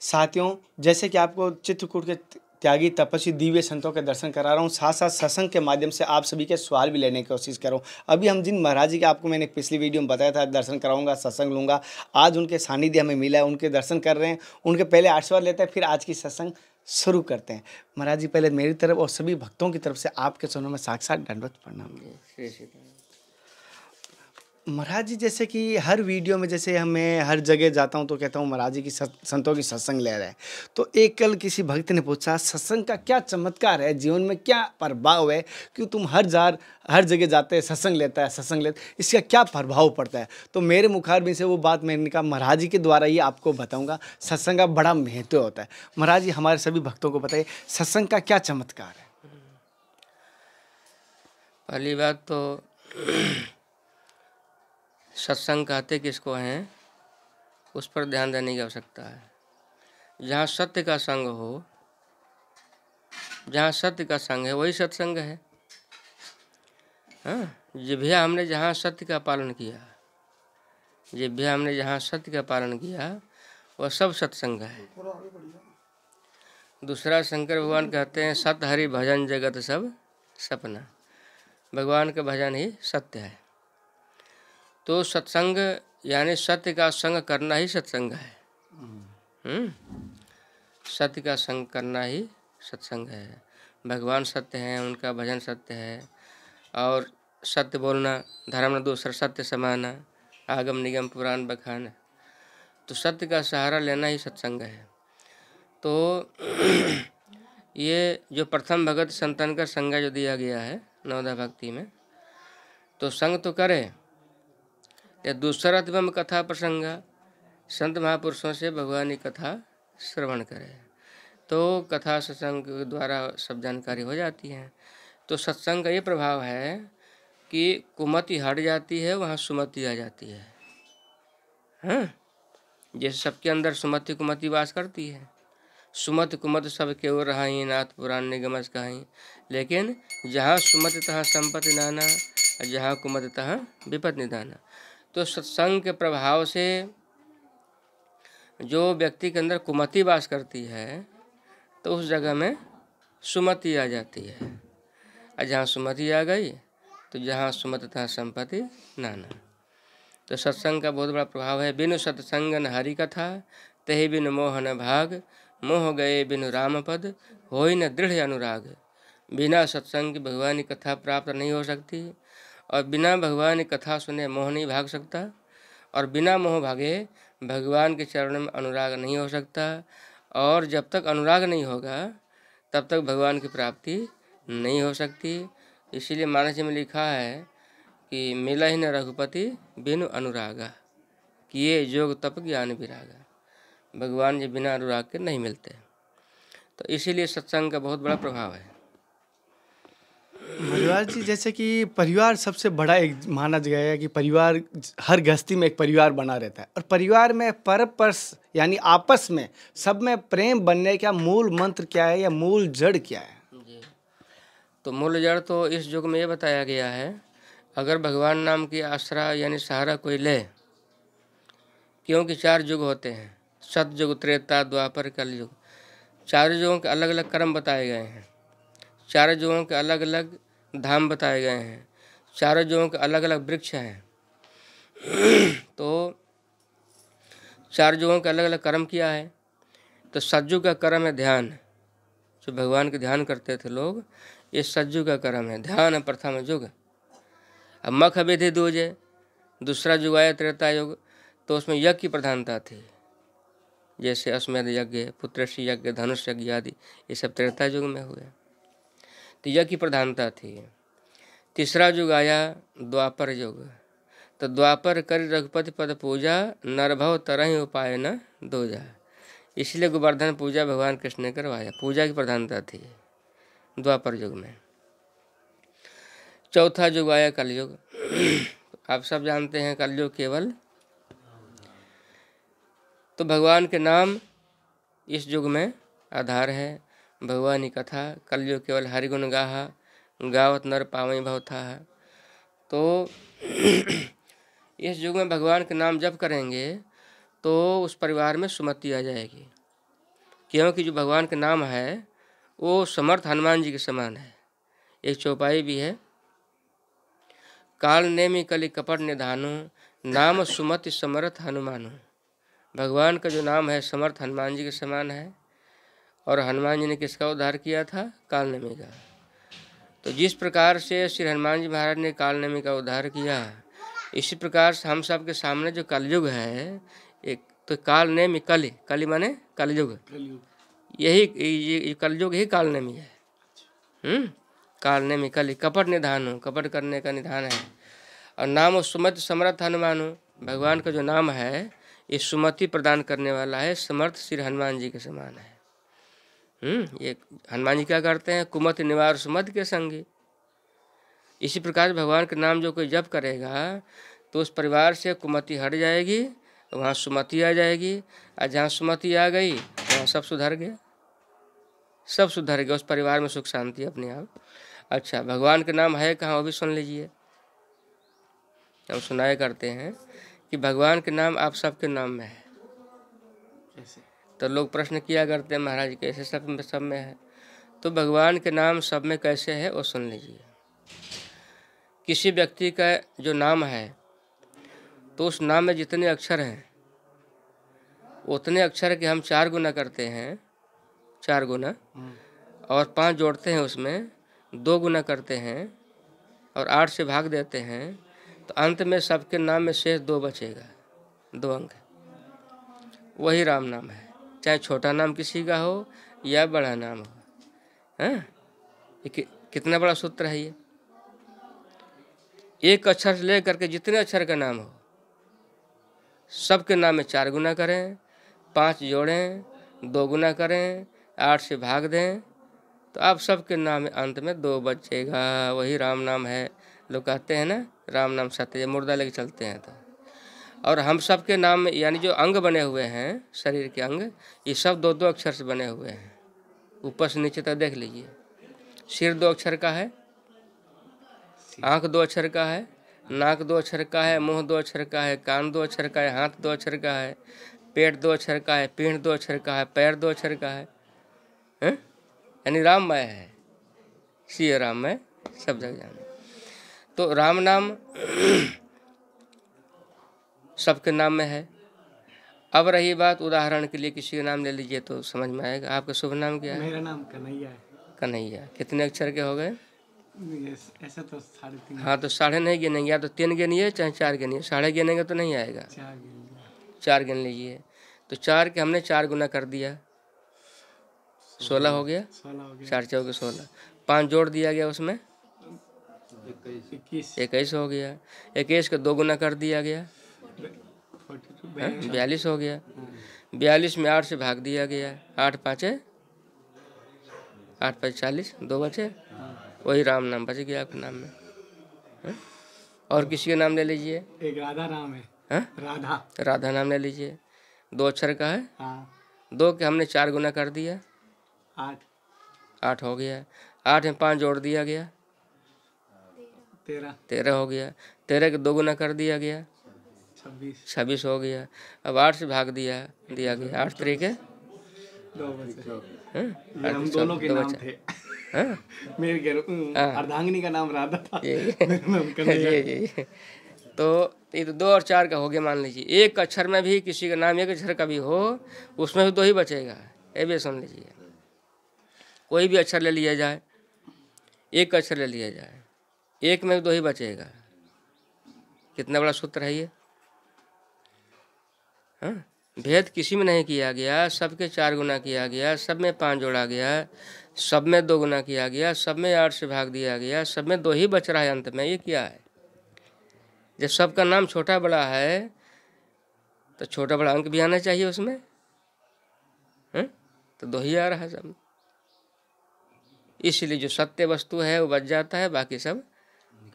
साथियों जैसे कि आपको चित्रकूट के त्यागी तपस्वी दिव्य संतों के दर्शन करा रहा हूँ साथ साथ सत्संग के माध्यम से आप सभी के सवाल भी लेने की कोशिश कर रहा हूँ अभी हम जिन महाराज जी के आपको मैंने पिछली वीडियो में बताया था दर्शन कराऊंगा सत्संग लूँगा आज उनके सानिध्य हमें मिला है उनके दर्शन कर रहे हैं उनके पहले आशीर्वाद लेते हैं फिर आज की सत्संग शुरू करते हैं महाराज जी पहले मेरी तरफ और सभी भक्तों की तरफ से आपके सोनों में साक्षात दंडवत प्रणाम महाराज जी जैसे कि हर वीडियो में जैसे हमें हर जगह जाता हूँ तो कहता हूँ महाराज जी की संतों की सत्संग ले रहे हैं तो एक कल किसी भक्त ने पूछा सत्संग का क्या चमत्कार है जीवन में क्या प्रभाव है क्यों तुम हर जार हर जगह जाते हैं सत्संग लेता है सत्संग लेता है इसका क्या प्रभाव पड़ता है तो मेरे मुखार में से वो बात मैंने कहा महाराज जी के द्वारा ही आपको बताऊँगा सत्संग का बड़ा महत्व होता है महाराज जी हमारे सभी भक्तों को बताइए सत्संग का क्या चमत्कार है पहली बात तो सत्संग कहते किसको हैं उस पर ध्यान देने की आवश्यकता है जहाँ सत्य का संग हो जहाँ सत्य का संग है वही सत्संग है हाँ जिभ्या हमने जहाँ सत्य का पालन किया जिभ्या हमने जहाँ सत्य का पालन किया वह सब सत्संग है दूसरा शंकर भगवान कहते हैं सत हरि भजन जगत सब सपना भगवान का भजन ही सत्य है तो सत्संग यानी सत्य का संग करना ही सत्संग है हम्म। सत्य का संग करना ही सत्संग है भगवान सत्य हैं उनका भजन सत्य है और सत्य बोलना धर्म न दूसरा सत्य समाना आगम निगम पुराण बखान तो सत्य का सहारा लेना ही सत्संग है तो ये जो प्रथम भगत संतन का संज्ञा जो दिया गया है नवदा भक्ति में तो संग तो करें या दूसरा दिवम कथा प्रसंग संत महापुरुषों से भगवान की कथा श्रवण करें तो कथा सत्संग द्वारा सब जानकारी हो जाती है तो सत्संग का ये प्रभाव है कि कुमति हट जाती है वहाँ सुमति आ जाती है हाँ जैसे सबके अंदर सुमति कुमति वास करती है सुमत कुमत सब के ओर ही नाथ पुराण निगमस कहाई लेकिन जहाँ सुमत तहाँ संपत्ति नाना और जहाँ कुमत तहाँ विपत निदाना तो सत्संग के प्रभाव से जो व्यक्ति के अंदर कुमति वास करती है तो उस जगह में सुमति आ जाती है और जहाँ सुमति आ गई तो जहाँ सुमत तहाँ संपत्ति नाना तो सत्संग का बहुत बड़ा प्रभाव है बिनु सत्संग न हरि कथा तहि बिन मोहन भाग मोह गए बिनु राम पद हो न दृढ़ अनुराग बिना सत्संग भगवान की कथा प्राप्त नहीं हो सकती और बिना भगवान की कथा सुने मोह नहीं भाग सकता और बिना मोह भागे भगवान के चरण में अनुराग नहीं हो सकता और जब तक अनुराग नहीं होगा तब तक भगवान की प्राप्ति नहीं हो सकती इसीलिए मानस जी में लिखा है कि मिला ही न रघुपति बिनु अनुरागा किए योग तप ज्ञान विरागा भगवान जी बिना अनुराग के नहीं मिलते तो इसीलिए सत्संग का बहुत बड़ा प्रभाव है मधुराज जी जैसे कि परिवार सबसे बड़ा एक माना गया है कि परिवार हर गस्ती में एक परिवार बना रहता है और परिवार में परपस यानी आपस में सब में प्रेम बनने का मूल मंत्र क्या है या मूल जड़ क्या है जी तो मूल जड़ तो इस युग में ये बताया गया है अगर भगवान नाम की आसरा यानी सहारा कोई ले क्योंकि चार युग होते हैं युग त्रेता द्वापर कल युग चार युगों के अलग अलग कर्म बताए गए हैं चारों जगहों के अलग अलग धाम बताए गए हैं चारों जगहों के अलग अलग वृक्ष हैं तो चार जगहों के अलग अलग कर्म किया है तो सज्जू का कर्म है ध्यान जो भगवान के ध्यान करते थे लोग ये सज्जू का कर्म है ध्यान है प्रथम युग अब मख विधि दूजे दूसरा युग आया त्रेता युग तो उसमें यज्ञ की प्रधानता थी जैसे अश्वमेध यज्ञ पुत्रषि यज्ञ धनुष यज्ञ आदि ये सब त्रेता युग में हुए यह की प्रधानता थी तीसरा युग आया द्वापर युग तो द्वापर कर रघुपति पद पूजा नरभव तरह उपाय न दो जा इसलिए गोवर्धन पूजा भगवान कृष्ण ने करवाया पूजा की प्रधानता थी द्वापर युग में चौथा युग आया कलयुग आप सब जानते हैं कलयुग केवल तो भगवान के नाम इस युग में आधार है भगवानी कथा कलयो केवल हरिगुण गाहा गावत नर पावई भवथा है तो इस युग में भगवान के नाम जप करेंगे तो उस परिवार में सुमति आ जाएगी क्योंकि जो भगवान का नाम है वो समर्थ हनुमान जी के समान है एक चौपाई भी है काल नेमी कली कपट निधानु नाम सुमति समर्थ हनुमानु भगवान का जो नाम है समर्थ हनुमान जी के समान है और हनुमान जी ने किसका उद्धार किया था कालनमी का तो जिस प्रकार से श्री हनुमान जी महाराज ने कालनमी का उद्धार किया इसी प्रकार से हम सब के सामने जो कलयुग है एक तो कालनेमी कल कली माने कलयुग यही ये कलयुग ही कालनेमी है हम्म? कालनेमी कल कपट निधान हो कपट करने का निधान है और नाम वो सुमत समर्थ हनुमान हो भगवान का जो नाम है ये सुमति प्रदान करने वाला है समर्थ श्री हनुमान जी के समान है हम्म, ये हनुमान जी क्या करते हैं कुमत निवार सुमत के संगी इसी प्रकार भगवान के नाम जो कोई जप करेगा तो उस परिवार से कुमति हट जाएगी वहाँ सुमति आ जाएगी और जहाँ सुमति आ गई वहाँ सब सुधर गया सब सुधर गया उस परिवार में सुख शांति अपने आप अच्छा भगवान के नाम है कहाँ वो भी सुन लीजिए हम सुनाया करते हैं कि भगवान के नाम आप सबके नाम में है तो लोग प्रश्न किया करते हैं महाराज कैसे सब में सब में है तो भगवान के नाम सब में कैसे है वो सुन लीजिए किसी व्यक्ति का जो नाम है तो उस नाम में जितने अक्षर हैं उतने अक्षर के हम चार गुना करते हैं चार गुना और पांच जोड़ते हैं उसमें दो गुना करते हैं और आठ से भाग देते हैं तो अंत में सबके नाम में शेष दो बचेगा दो अंक वही राम नाम है चाहे छोटा नाम किसी का हो या बड़ा नाम हो हाँ? कि, कितना बड़ा सूत्र है ये एक अक्षर से ले करके जितने अक्षर का नाम हो सबके नाम में चार गुना करें पाँच जोड़ें दो गुना करें आठ से भाग दें तो आप सबके नाम अंत में दो बचेगा वही राम नाम है लोग कहते हैं ना राम नाम सत्य मुर्दा लेके चलते हैं तो और हम सब के नाम यानी जो अंग बने हुए हैं शरीर के अंग ये सब दो दो अक्षर से बने हुए हैं ऊपर से नीचे तक देख लीजिए सिर दो अक्षर का है आँख दो अक्षर का है नाक दो अक्षर का है मुंह दो अक्षर का है कान दो अक्षर का है हाथ दो अक्षर का है पेट दो अक्षर का है पीठ दो अक्षर का है पैर दो अक्षर का है यानी यानी राममय है सी राममय सब जगह तो राम नाम सबके नाम में है अब रही बात उदाहरण के लिए किसी का नाम ले लीजिए तो समझ में आएगा आपका शुभ नाम क्या है मेरा नाम कन्हैया है कन्हैया कितने अक्षर के हो गए ऐसा तो साढ़े तीन हाँ तो साढ़े नहीं गिनेंगे या तो तीन गिनिए चाहे चार गिनिए साढ़े गिनेंगे तो नहीं आएगा चार गिन लीजिए तो चार के हमने चार गुना कर दिया सोलह हो गया चार चौके सोलह पाँच जोड़ दिया गया उसमें इक्कीस हो गया इक्कीस का दो गुना कर दिया गया बयालीस हो गया हम्म। बयालीस में आठ से भाग दिया गया आठ पाँचे आठ पाँच चालीस दो बचे हाँ। वही राम नाम बच गया आपके नाम में है? और किसी का नाम ले लीजिए एक राधा नाम है हा? राधा राधा नाम ले लीजिए दो अक्षर का है हाँ। दो के हमने चार गुना कर दिया आठ आठ हो गया आठ में पाँच जोड़ दिया गया तेरह तेरह हो गया तेरह के दो गुना कर दिया गया छब्बीस हो गया अब आठ से भाग दिया दिया गया आठ तरीके है का नाम राधा था हाँ, ये, ये। तो ये तो दो और चार का हो गया मान लीजिए एक अक्षर में भी किसी का नाम एक अक्षर का भी हो उसमें भी दो ही बचेगा ये भी सुन लीजिए कोई भी अक्षर ले लिया जाए एक अक्षर ले लिया जाए एक में दो ही बचेगा कितना बड़ा सूत्र है ये हाँ भेद किसी में नहीं किया गया सबके चार गुना किया गया सब में पाँच जोड़ा गया सब में दो गुना किया गया सब में आठ से भाग दिया गया सब में दो ही बच रहा है अंत में ये क्या है जब सबका नाम छोटा बड़ा है तो छोटा बड़ा अंक भी आना चाहिए उसमें है? हाँ, तो दो ही आ रहा है सब इसलिए जो सत्य वस्तु है वो बच जाता है बाकी सब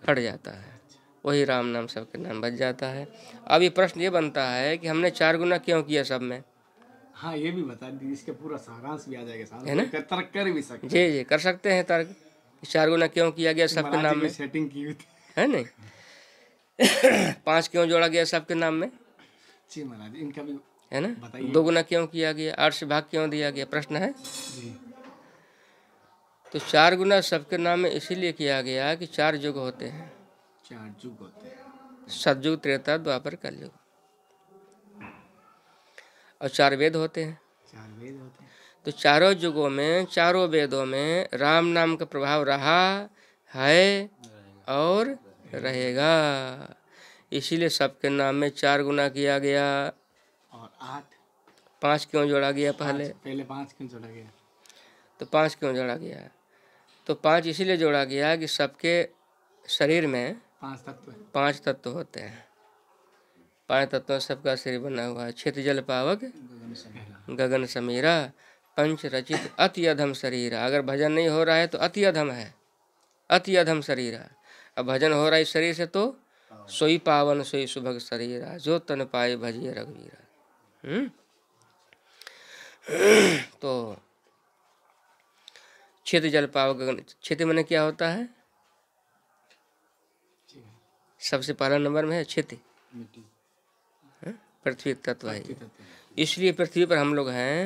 हट जाता है वही राम नाम सबके नाम बच जाता है अब ये प्रश्न ये बनता है कि हमने चार गुना क्यों किया सब में हाँ ये भी बता दीजिए इसके पूरा सारांश भी आ जाएगा है ना तर्क कर भी सकते जी जी कर सकते हैं तर्क चार गुना क्यों किया गया सबके नाम में सेटिंग की हुई थी है नहीं पाँच क्यों जोड़ा गया सबके नाम में जी महाराज इनका भी है ना दो गुना क्यों किया गया आठ से भाग क्यों दिया गया प्रश्न है जी तो चार गुना सबके नाम में इसीलिए किया गया कि चार युग होते हैं चार युग होते हैं सतयुग त्रेता द्वापर कलयुग और चार वेद होते हैं चार वेद होते हैं तो चारों युगों में चारों वेदों में राम नाम का प्रभाव रहा है और रहेगा इसीलिए सबके नाम में चार गुना किया गया और आठ पाँच क्यों जोड़ा गया पहले पहले पाँच क्यों जोड़ा गया तो पाँच क्यों जोड़ा गया तो पाँच इसीलिए जोड़ा गया कि सबके शरीर में पांच तत्व पांच तत्व होते हैं पांच तत्व सबका शरीर बना हुआ है छित जल पावक गगन समीरा पंच रचित अति अधम शरीर अगर भजन नहीं हो रहा है तो अति अधम है अति अधम शरीर अब भजन हो रहा है शरीर से तो सोई पावन सोई सुभग शरीर जो तन पाए भजिए रघुवीरा हम्म। तो छित जल पावक छित मैंने क्या होता है सबसे पहला नंबर में है क्षेत्र हाँ? पृथ्वी तत्व है इसलिए पृथ्वी पर हम लोग हैं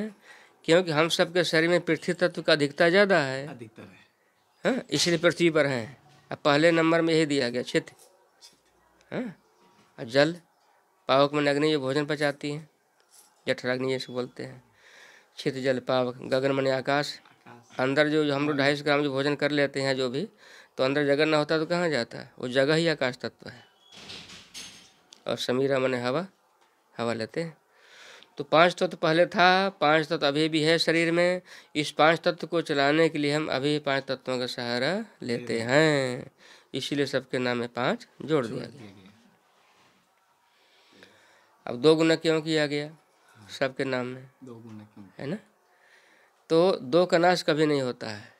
क्योंकि हम सबके शरीर में पृथ्वी तत्व का अधिकता ज़्यादा है हाँ? इसलिए पृथ्वी पर हैं अब पहले नंबर में यही दिया गया क्षेत्र हाँ और जल पावक में अग्नि ये भोजन पचाती है जठराग्नि जैसे बोलते हैं क्षेत्र जल पावक गगन मन आकाश अंदर जो, जो हम लोग ढाई सौ ग्राम जो भोजन कर लेते हैं जो भी तो अंदर जगह ना होता तो कहाँ जाता है वो जगह ही आकाश तत्व है और समीरा मन हवा हवा लेते हैं तो पांच तत्व तो पहले था पांच तत्व तो अभी भी है शरीर में इस पांच तत्व को चलाने के लिए हम अभी पांच तत्वों का सहारा लेते हैं इसीलिए सबके नाम में पांच जोड़ दिया गया अब दो गुना क्यों किया गया सबके नाम में दो गुना है ना तो दो का नाश कभी नहीं होता है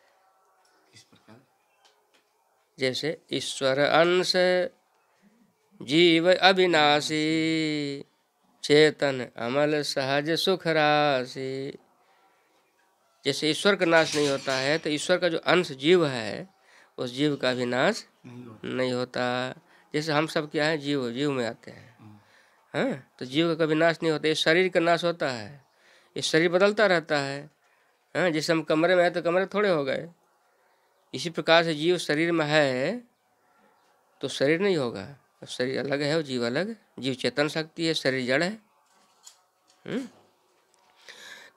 जैसे ईश्वर अंश जीव अविनाशी चेतन अमल सहज सुख राशि जैसे ईश्वर का नाश नहीं होता है तो ईश्वर का जो अंश जीव है उस जीव का भी नाश नहीं होता जैसे हम सब क्या है जीव जीव में आते हैं हम्म। हाँ? तो जीव का कभी नाश नहीं होता इस शरीर का नाश होता है ये शरीर बदलता रहता है हाँ? जैसे हम कमरे में आए तो कमरे थोड़े हो गए इसी प्रकार से जीव शरीर में है तो शरीर नहीं होगा शरीर अलग है और जीव अलग जीव चेतन शक्ति है शरीर जड़ है हुँ? हम्म?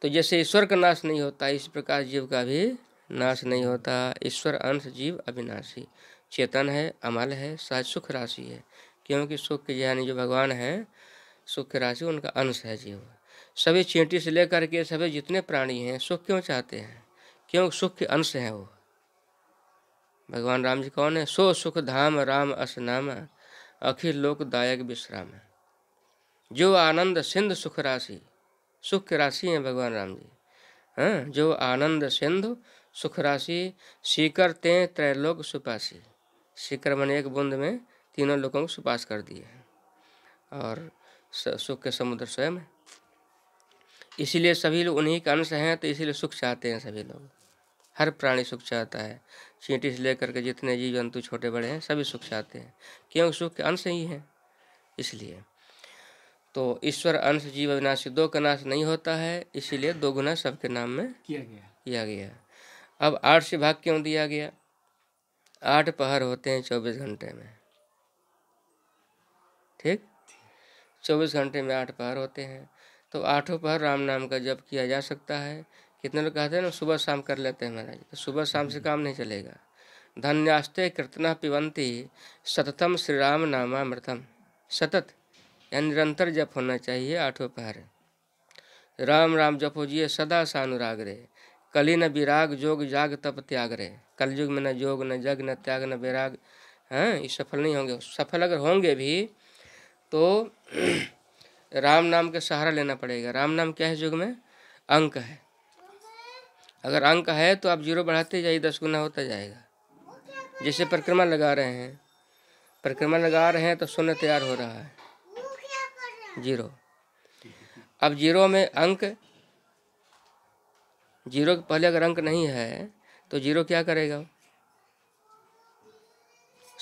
तो जैसे ईश्वर का नाश नहीं होता इस प्रकार जीव का भी नाश नहीं होता ईश्वर अंश जीव अविनाशी चेतन है अमल है सहज सुख राशि है क्योंकि सुख के यानी जो भगवान है सुख की राशि उनका अंश है जीव सभी चींटी से लेकर के सभी जितने प्राणी हैं सुख क्यों चाहते हैं क्यों सुख के अंश हैं वो भगवान राम जी कौन है सो सुख धाम राम अस नाम अखिल लोक दायक विश्राम जो आनंद सिंधु सुख राशि सुख राशि है भगवान राम जी हाँ जो आनंद सिंधु सुख राशि सीकर ते त्रैलोक सुपासी सीकर मैंने एक बूंद में तीनों लोगों को सुपास कर दिए और सुख के समुद्र स्वयं है इसीलिए सभी लोग उन्हीं के अंश हैं तो इसीलिए सुख चाहते हैं सभी लोग हर प्राणी सुख चाहता है चींटी से लेकर के जितने जीव जंतु छोटे बड़े हैं सभी सुख चाहते हैं क्योंकि सुख के अंश ही हैं इसलिए तो ईश्वर अंश जीव अविनाशी दो का नाश नहीं होता है इसीलिए दो गुना सबके नाम में किया गया किया गया अब आठ से भाग क्यों दिया गया आठ पहर होते हैं चौबीस घंटे में ठीक चौबीस घंटे में आठ पहर होते हैं तो आठों पहर राम नाम का जप किया जा सकता है कितने लोग कहते हैं ना सुबह शाम कर लेते हैं महाराज तो सुबह शाम से काम नहीं चलेगा धन्यास्ते कृतना पिबंती सततम श्री राम नामामृतम सतत या निरंतर जप होना चाहिए आठों पहर राम राम जपो जिये सदा सानुराग रे कली न विराग जोग जाग तप त्याग रे कल युग में न जोग न जग न त्याग न विराग हैं हाँ, ये सफल नहीं होंगे सफल अगर होंगे भी तो राम नाम का सहारा लेना पड़ेगा राम नाम क्या है युग में अंक है अगर अंक है तो आप जीरो बढ़ाते जाइए दस गुना होता जाएगा जैसे परिक्रमा लगा रहे हैं परिक्रमा लगा रहे हैं तो शून्य तैयार हो रहा है जीरो अब जीरो में अंक जीरो के पहले अगर अंक नहीं है तो जीरो क्या करेगा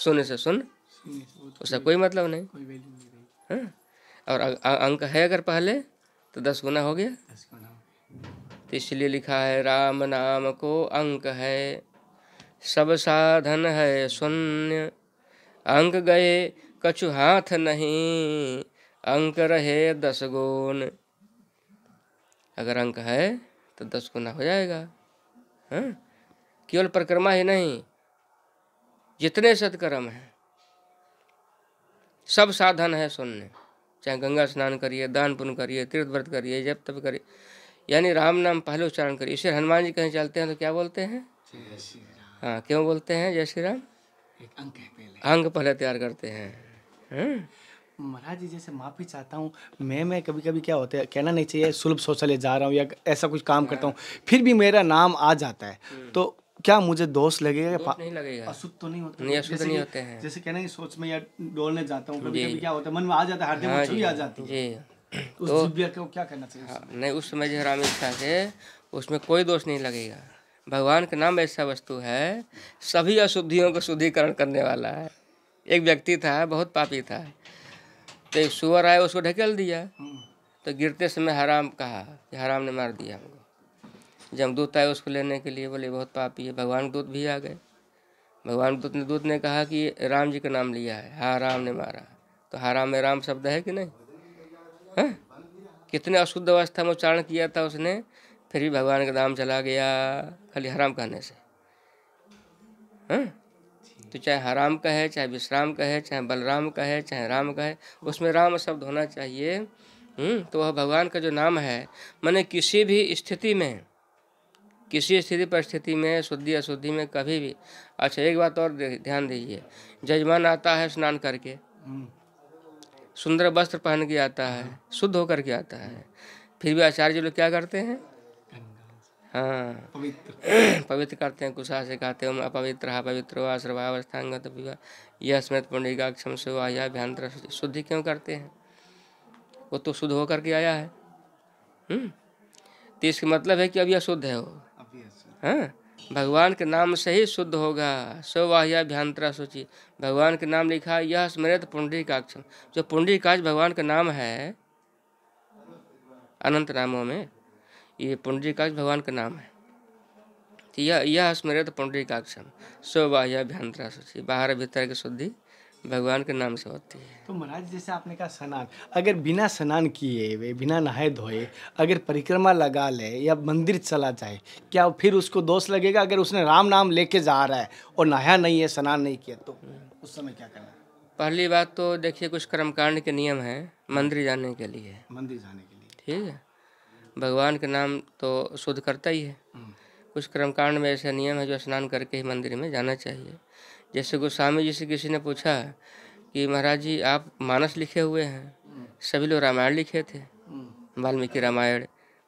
शून्य से शून्य उसका कोई मतलब नहीं, नहीं। हाँ? और अंक है अगर पहले तो दस गुना हो गया तो इसलिए लिखा है राम नाम को अंक है सब साधन है शून्य अंक गए कछु हाथ नहीं अंक रहे दस गुण अगर अंक है तो दस गुना हो जाएगा है हाँ? केवल परिक्रमा ही नहीं जितने सत्कर्म हैं सब साधन है शून्य चाहे गंगा स्नान करिए दान पुण्य करिए तीर्थ व्रत करिए जप तप करिए यानी राम नाम पहले उच्चारण करिए इसे हनुमान जी कहीं चलते हैं तो क्या बोलते हैं हाँ क्यों बोलते हैं जय श्री राम अंग पहले तैयार करते हैं हाँ? महाराज जी जैसे माफ़ी चाहता हूँ मैं मैं कभी कभी क्या होता है कहना नहीं चाहिए सुलभ शौचालय जा रहा हूँ या ऐसा कुछ काम करता हूँ हाँ। फिर भी मेरा नाम आ जाता है हम्म। तो क्या मुझे दोष लगेगा दोष नहीं लगेगा अशुद्ध तो नहीं होता नहीं अशुद्ध नहीं होते हैं जैसे कहना सोच में या डोलने जाता हूँ कभी कभी क्या होता है मन में आ जाता है हर दिन हाँ आ जाती है उस तो, को क्या करना चाहिए हाँ, नहीं उस समय जो राम इच्छा से उसमें कोई दोष नहीं लगेगा भगवान का नाम ऐसा वस्तु है सभी अशुद्धियों का शुद्धिकरण करने वाला है एक व्यक्ति था बहुत पापी था तो एक सुअर आया उसको ढकेल दिया हम्म। तो गिरते समय हराम कहा कि हराम ने मार दिया हमको जब दूध आए उसको लेने के लिए बोले बहुत पापी है भगवान दूत भी आ गए भगवान दूत ने दूत ने कहा कि राम जी का नाम लिया है हाँ राम ने मारा तो हराम में राम शब्द है कि नहीं कितने अशुद्ध अवस्था में उच्चारण किया था उसने फिर भी भगवान का नाम चला गया खाली हराम कहने से हैं हाँ? तो चाहे हराम का है चाहे विश्राम का है चाहे बलराम का है चाहे राम का है उसमें राम शब्द होना चाहिए हम्म, तो वह भगवान का जो नाम है मैंने किसी भी स्थिति में किसी स्थिति परिस्थिति में शुद्धि अशुद्धि में कभी भी अच्छा एक बात और ध्यान दीजिए जजमान आता है स्नान करके हम्म। सुंदर वस्त्र पहन के आता है शुद्ध होकर के आता है फिर भी आचार्य लोग क्या करते हैं हाँ पवित्र पवित्र करते हैं कुशा से कहते हैं अपवित्र हा पवित्र वा सर्वावस्थांगत विवा यह स्मृत पुण्यगाक्षम से वा यह भ्यांतर शुद्धि क्यों करते हैं वो तो शुद्ध होकर के आया है हम्म। तो इसका मतलब है कि अब यह शुद्ध है वो हाँ भगवान के नाम से ही शुद्ध होगा सो वाह्या भ्यांतरा सूची भगवान के नाम लिखा यह स्मृत पुंडरीकाक्षम जो पुंडरीकाक्ष भगवान का नाम है अनंत नामों में ये पुंडरीकाक्ष भगवान का नाम है तो यह यह स्मृत पुंडरीकाक्षम सो बाह्य अभ्यंतरा शुद्धि बाहर भीतर की शुद्धि भगवान के नाम से होती है तो महाराज जैसे आपने कहा स्नान अगर बिना स्नान किए वे बिना नहाए धोए अगर परिक्रमा लगा ले या मंदिर चला जाए क्या फिर उसको दोष लगेगा अगर उसने राम नाम लेके जा रहा है और नहाया नहीं है स्नान नहीं किया तो उस समय क्या करना है पहली बात तो देखिए कुछ कर्मकांड के नियम हैं मंदिर जाने के लिए मंदिर जाने के लिए ठीक है भगवान का नाम तो शुद्ध करता ही है हम्म। कुछ कर्मकांड में ऐसा नियम है जो स्नान करके ही मंदिर में जाना चाहिए जैसे गोस्वामी जी से किसी ने पूछा कि महाराज जी आप मानस लिखे हुए हैं हम्म। सभी लोग रामायण लिखे थे हम्म। वाल्मीकि रामायण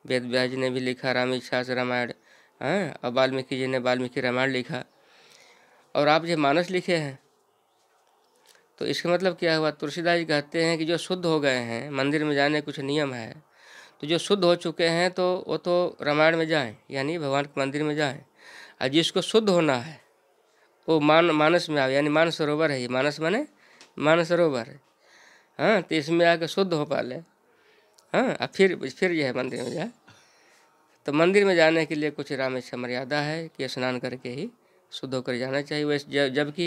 वेद व्यास जी ने भी लिखा राम इच्छा से रामायण हैं हाँ, और वाल्मीकि जी ने वाल्मीकि रामायण लिखा और आप जो मानस लिखे हैं तो इसका मतलब क्या हुआ तुलसीदास जी कहते हैं कि जो शुद्ध हो गए हैं मंदिर में जाने कुछ नियम है तो जो शुद्ध हो चुके हैं तो वो तो रामायण में जाएं यानी भगवान के मंदिर में जाएं और जिसको शुद्ध होना है वो मान मानस में आवे यानी मान सरोवर है ये मानस माने मान सरोवर है हाँ तो इसमें आकर शुद्ध हो पा ले हाँ और फिर फिर यह है मंदिर में जाए तो मंदिर में जाने के लिए कुछ रामेश्वर मर्यादा है कि स्नान करके ही शुद्ध होकर जाना चाहिए वैसे जबकि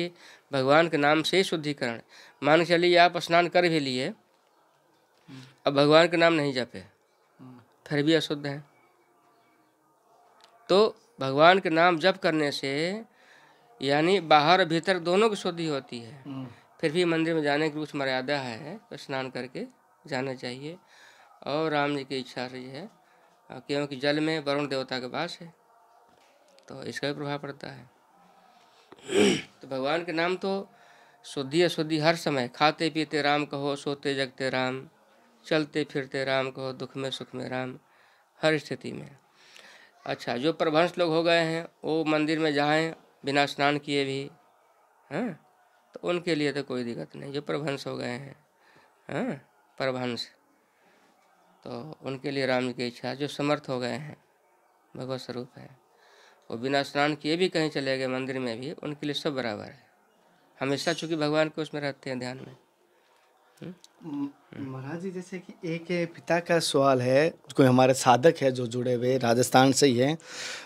भगवान के नाम से ही शुद्धिकरण मान के चलिए आप स्नान कर भी लिए अब भगवान के नाम नहीं जपे फिर भी अशुद्ध है तो भगवान के नाम जप करने से यानी बाहर और भीतर दोनों की शुद्धि होती है फिर भी मंदिर में जाने की कुछ मर्यादा है तो स्नान करके जाना चाहिए और राम जी की इच्छा से है क्योंकि जल में वरुण देवता के पास है तो इसका भी प्रभाव पड़ता है तो भगवान के नाम तो शुद्धि अशुद्धि हर समय खाते पीते राम कहो सोते जगते राम चलते फिरते राम कहो दुख में सुख में राम हर स्थिति में अच्छा जो प्रभंश लोग हो गए हैं वो मंदिर में जाएं बिना स्नान किए भी हैं हाँ? तो उनके लिए तो कोई दिक्कत नहीं जो प्रभंश हो गए हैं हैं हाँ? प्रभंश तो उनके लिए राम जी की इच्छा जो समर्थ हो गए हैं भगवत स्वरूप है वो बिना स्नान किए भी कहीं चले गए मंदिर में भी उनके लिए सब बराबर है हमेशा चूँकि भगवान के उसमें रहते हैं ध्यान में हम्म। महाराज जी जैसे कि एक पिता का सवाल है कोई हमारे साधक है जो जुड़े हुए राजस्थान से ही है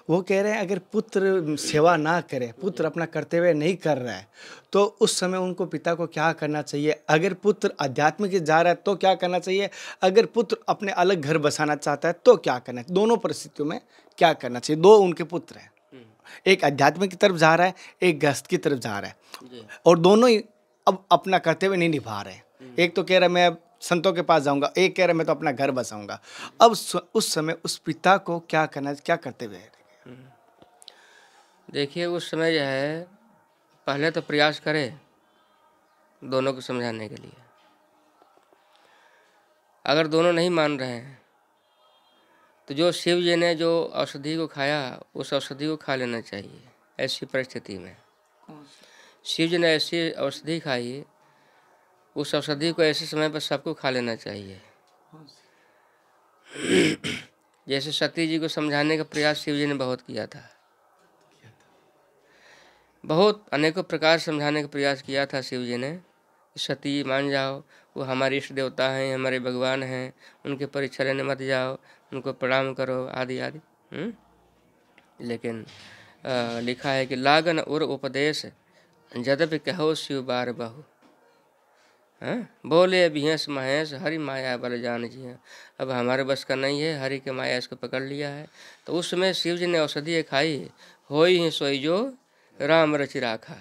वो कह रहे हैं अगर पुत्र सेवा ना करे पुत्र अपना कर्तव्य नहीं कर रहा है तो उस समय उनको पिता को क्या करना चाहिए अगर पुत्र आध्यात्मिक जा रहा है तो क्या करना चाहिए अगर पुत्र अपने अलग घर बसाना चाहता है तो क्या करना है दोनों परिस्थितियों में क्या करना चाहिए दो उनके पुत्र हैं हम्म। एक अध्यात्मिक की तरफ जा रहा है एक गस्त की तरफ जा रहा है और दोनों ही अब अपना कर्तव्य नहीं निभा रहे हैं हम्म। एक तो कह रहा मैं संतों के पास जाऊंगा एक कह रहा मैं तो अपना घर बसाऊंगा अब उस समय उस पिता को क्या करना क्या करते हुए हम्म। देखिए उस समय जो है पहले तो प्रयास करें दोनों को समझाने के लिए अगर दोनों नहीं मान रहे हैं तो जो शिव जी ने जो औषधि को खाया उस औषधि को खा लेना चाहिए ऐसी परिस्थिति में शिव जी ने ऐसी औषधि खाई उस औषधि को ऐसे समय पर सबको खा लेना चाहिए जैसे सती जी को समझाने का प्रयास शिव जी ने बहुत किया था बहुत अनेकों प्रकार समझाने का प्रयास किया था शिव जी ने सती जी मान जाओ वो हमारे इष्ट देवता हैं हमारे भगवान हैं उनके परीक्षा लेने मत जाओ उनको प्रणाम करो आदि आदि हम्म। लेकिन आ, लिखा है कि लागन और उपदेश जदप कहो शिव बार बहु हैं बोले अभी हंस महेश हरि माया बल जान जी हैं अब हमारे बस का नहीं है हरि के माया इसको पकड़ लिया है तो उस समय शिव जी ने औषधि खाई हो ही सोई जो राम रचि राखा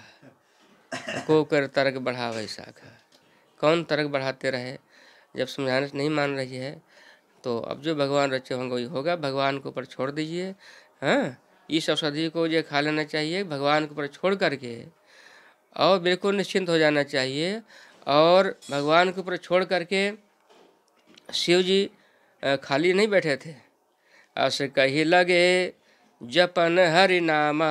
को कर तर्क बढ़ा खा कौन तर्क बढ़ाते रहे जब समझाने नहीं मान रही है तो अब जो भगवान रचे होंगे वही होगा भगवान के ऊपर छोड़ दीजिए हाँ इस औषधि को जो खा लेना चाहिए भगवान के ऊपर छोड़ करके और बिल्कुल निश्चिंत हो जाना चाहिए और भगवान के ऊपर छोड़ करके शिव जी खाली नहीं बैठे थे अस कही लगे जपन हरि नामा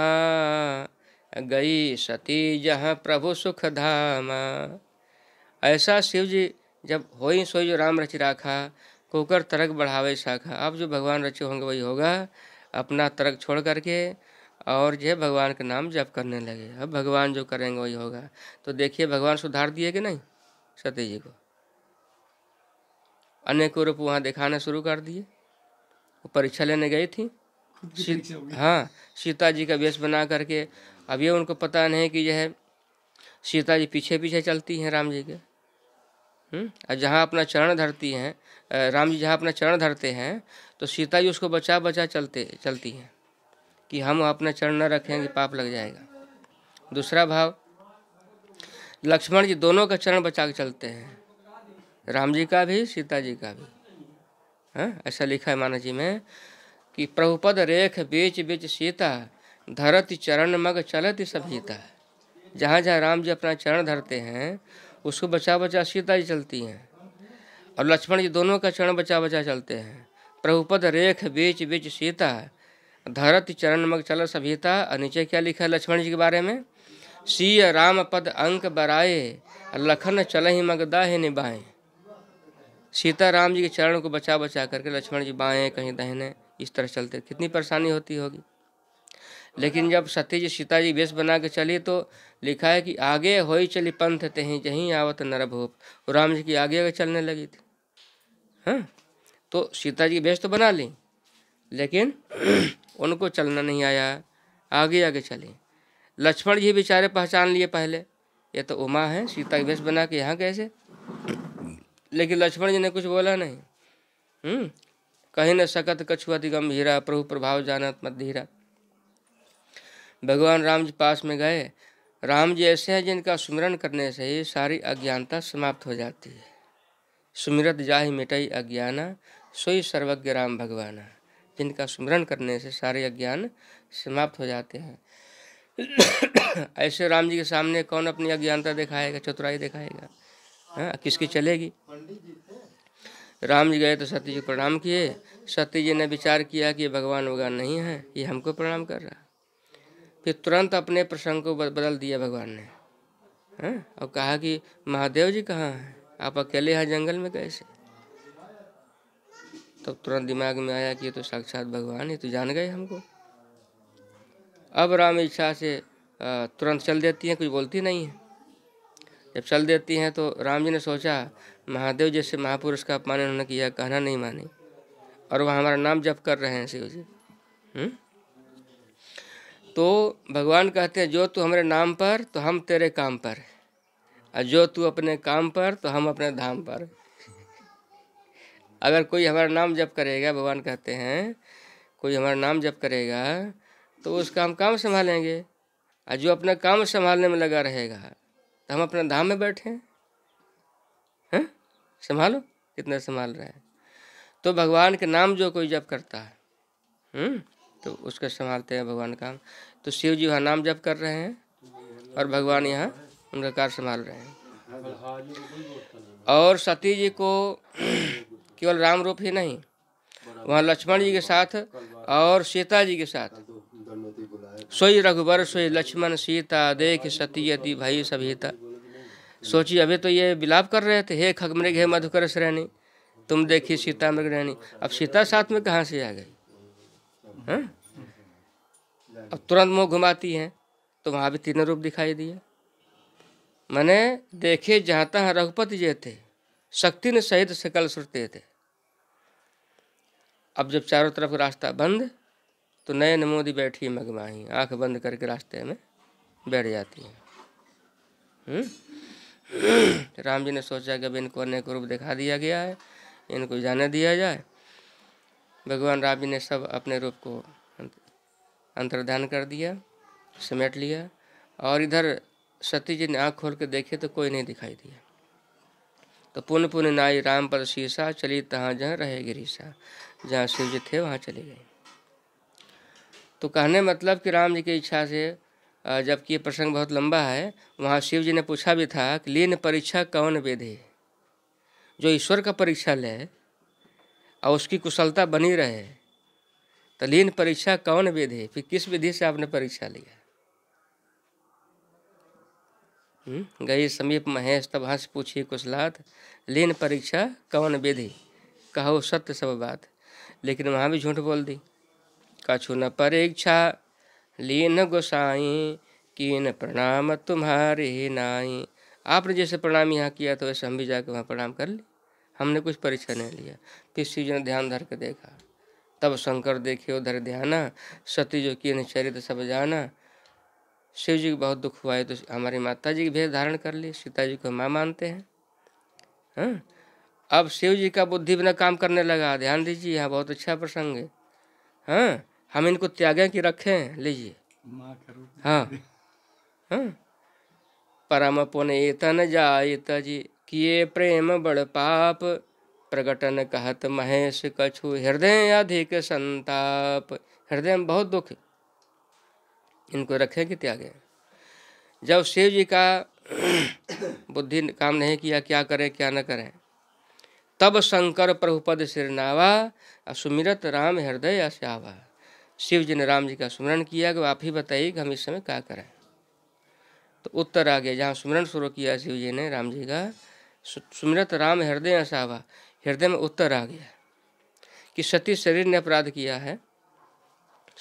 गई सती जहाँ प्रभु सुख धामा ऐसा शिव जी जब हो ही सोई जो राम रचि राखा कोकर तरक बढ़ावे साखा अब जो भगवान रचे होंगे वही होगा अपना तरक छोड़ करके और जो है भगवान का नाम जप करने लगे अब भगवान जो करेंगे वही होगा तो देखिए भगवान सुधार दिए कि नहीं सती जी को अनेकों रूप वहाँ दिखाना शुरू कर दिए वो परीक्षा लेने गई थी हाँ सीता जी का वेश बना करके अब ये उनको पता नहीं कि जो है सीता जी पीछे पीछे चलती हैं राम जी के हम्म, और जहाँ अपना चरण धरती हैं राम जी जहाँ अपना चरण धरते हैं तो सीता जी उसको बचा बचा चलते चलती हैं कि हम अपना चरण न रखेंगे पाप लग जाएगा दूसरा भाव लक्ष्मण जी दोनों का चरण बचा के चलते हैं राम जी का भी सीता जी का भी हैं हाँ, ऐसा लिखा है माना जी में कि प्रभुपद रेख बेच बेच सीता धरत चरण मग चलत सभीता जहाँ जहाँ राम जी अपना चरण धरते हैं उसको बचा बचा सीता जी चलती हैं और लक्ष्मण जी दोनों का चरण बचा बचा चलते हैं प्रभुपद रेख बेच बेच सीता धरत चरण मग चल सभ्यता और नीचे क्या लिखा है लक्ष्मण जी के बारे में सी राम पद अंक बराए लखन चल ही मग है निभाएं सीता राम जी के चरण को बचा बचा करके लक्ष्मण जी बाएं कहीं दहने इस तरह चलते कितनी परेशानी होती होगी लेकिन जब सती जी सीता जी वेश बना के चली तो लिखा है कि आगे हो ही चली पंथ तहीं जहीं आवत नरभूप और राम जी की आगे आगे चलने लगी थी हाँ तो सीता जी वेश तो बना ली लेकिन उनको चलना नहीं आया आगे आगे चले लक्ष्मण जी बेचारे पहचान लिए पहले ये तो उमा है सीता वेश बना के यहाँ कैसे लेकिन लक्ष्मण जी ने कुछ बोला नहीं हम्म कहीं न सकत कछुआति गंभीरा प्रभु प्रभाव जानत मत धीरा भगवान राम जी पास में गए राम जी ऐसे हैं जिनका सुमिरन करने से ही सारी अज्ञानता समाप्त हो जाती है सुमिरत जाहि मिटई अज्ञाना सोई सर्वज्ञ राम भगवाना जिनका स्मरण करने से सारे अज्ञान समाप्त हो जाते हैं ऐसे राम जी के सामने कौन अपनी अज्ञानता दिखाएगा चतुराई दिखाएगा हाँ किसकी चलेगी राम जी गए तो सती जी प्रणाम किए सती जी ने विचार किया कि भगवान वगैरह नहीं है ये हमको प्रणाम कर रहा फिर तुरंत अपने प्रसंग को बदल दिया भगवान ने हाँ और कहा कि महादेव जी कहाँ हैं आप अकेले हैं जंगल में कैसे तब तुरंत दिमाग में आया कि ये तो साक्षात भगवान है तो जान गए हमको अब राम इच्छा से तुरंत चल देती हैं कुछ बोलती नहीं है जब चल देती हैं तो राम जी ने सोचा महादेव जैसे महापुरुष का अपमान उन्होंने किया कहना नहीं माने और वह हमारा नाम जप कर रहे हैं शिव जी हम्म? तो भगवान कहते हैं जो तू हमारे नाम पर तो हम तेरे काम पर और जो तू अपने काम पर तो हम अपने धाम पर अगर कोई हमारा नाम जप करेगा भगवान कहते हैं कोई हमारा नाम जप करेगा तो उसका हम काम संभालेंगे और जो अपना काम संभालने में लगा रहेगा तो हम अपना धाम में बैठे हैं है? संभालो कितना संभाल रहे हैं तो भगवान के नाम जो कोई जप करता है हुँ? हम्म, तो उसका संभालते हैं भगवान का तो शिव जी वहाँ नाम जप कर रहे हैं और भगवान यहाँ उनका कार्य संभाल रहे हैं और सती जी को केवल राम रूप ही नहीं वहाँ लक्ष्मण जी के साथ और सीता जी के साथ सोई रघुबर सोई लक्ष्मण सीता देख सती यति भाई सभीता सोची अभी तो ये विलाप कर रहे थे हे खगमृग हे मधुकर श्रेणी तुम देखी सीता मृग रहनी अब सीता साथ में कहाँ से आ गई हाँ? अब तुरंत मुँह घुमाती हैं तो वहाँ भी तीनों रूप दिखाई दिए मैंने देखे जहाँ तहाँ रघुपति जी थे शक्ति ने सहित सकल सुरते थे अब जब चारों तरफ रास्ता बंद तो नए मोदी बैठी मगमाही आंख बंद करके रास्ते में बैठ जाती है हम्म? तो राम जी ने सोचा कि अब इनको अनेक रूप दिखा दिया गया है इनको जाने दिया जाए भगवान राम जी ने सब अपने रूप को अंतर्धान कर दिया समेट लिया और इधर सती जी ने आँख खोल के देखे तो कोई नहीं दिखाई दिया तो पुण्य पुण्य नाई राम पर शीशा चली तहाँ जहाँ रहे गिरीशा जहाँ शिव जी थे वहाँ चले गए तो कहने मतलब कि राम जी की इच्छा से जबकि ये प्रसंग बहुत लंबा है वहाँ शिव जी ने पूछा भी था कि लीन परीक्षा कौन वेधे जो ईश्वर का परीक्षा ले और उसकी कुशलता बनी रहे तो लीन परीक्षा कौन विधि फिर किस विधि से आपने परीक्षा लिया हम्म, गई समीप महेश तभा से पूछी कुशलात लीन परीक्षा कौन विधि कहो सत्य सब बात लेकिन वहाँ भी झूठ बोल दी कछु न परीक्षा लीन गोसाई कीन प्रणाम तुम्हारे नाई आपने जैसे प्रणाम यहाँ किया तो वैसे हम भी जाके वहाँ प्रणाम कर ली हमने कुछ परीक्षा नहीं लिया फिर शिव ने ध्यान धर के देखा तब शंकर देखे उधर ध्याना सती जो किन चरित सब जाना शिव जी को बहुत दुख हुआ है तो हमारी माता जी की भेद धारण कर ली सीता जी को माँ मानते हैं हाँ? अब शिव जी का बुद्धि बिना काम करने लगा ध्यान दीजिए यहाँ बहुत अच्छा प्रसंग है हाँ हम इनको त्यागें कि रखें लीजिए हाँ हाँ परम पुण्य तन जायत जी किए प्रेम बड़ पाप प्रकटन कहत महेश कछु हृदय अधिक संताप हृदय में बहुत दुख इनको रखें कि त्यागें जब शिव जी का बुद्धि काम नहीं किया क्या करें क्या न करें तब शंकर प्रभुपद सिरनावा सुमिरत राम हृदय आश्यावा शिव जी ने राम जी का स्मरण किया कि आप ही बताइए कि हम इस समय क्या करें तो उत्तर आ गया जहाँ स्मरण शुरू किया शिव जी ने राम जी का सुमिरत राम हृदय आशावा हृदय में उत्तर आ गया कि सती शरीर ने अपराध किया है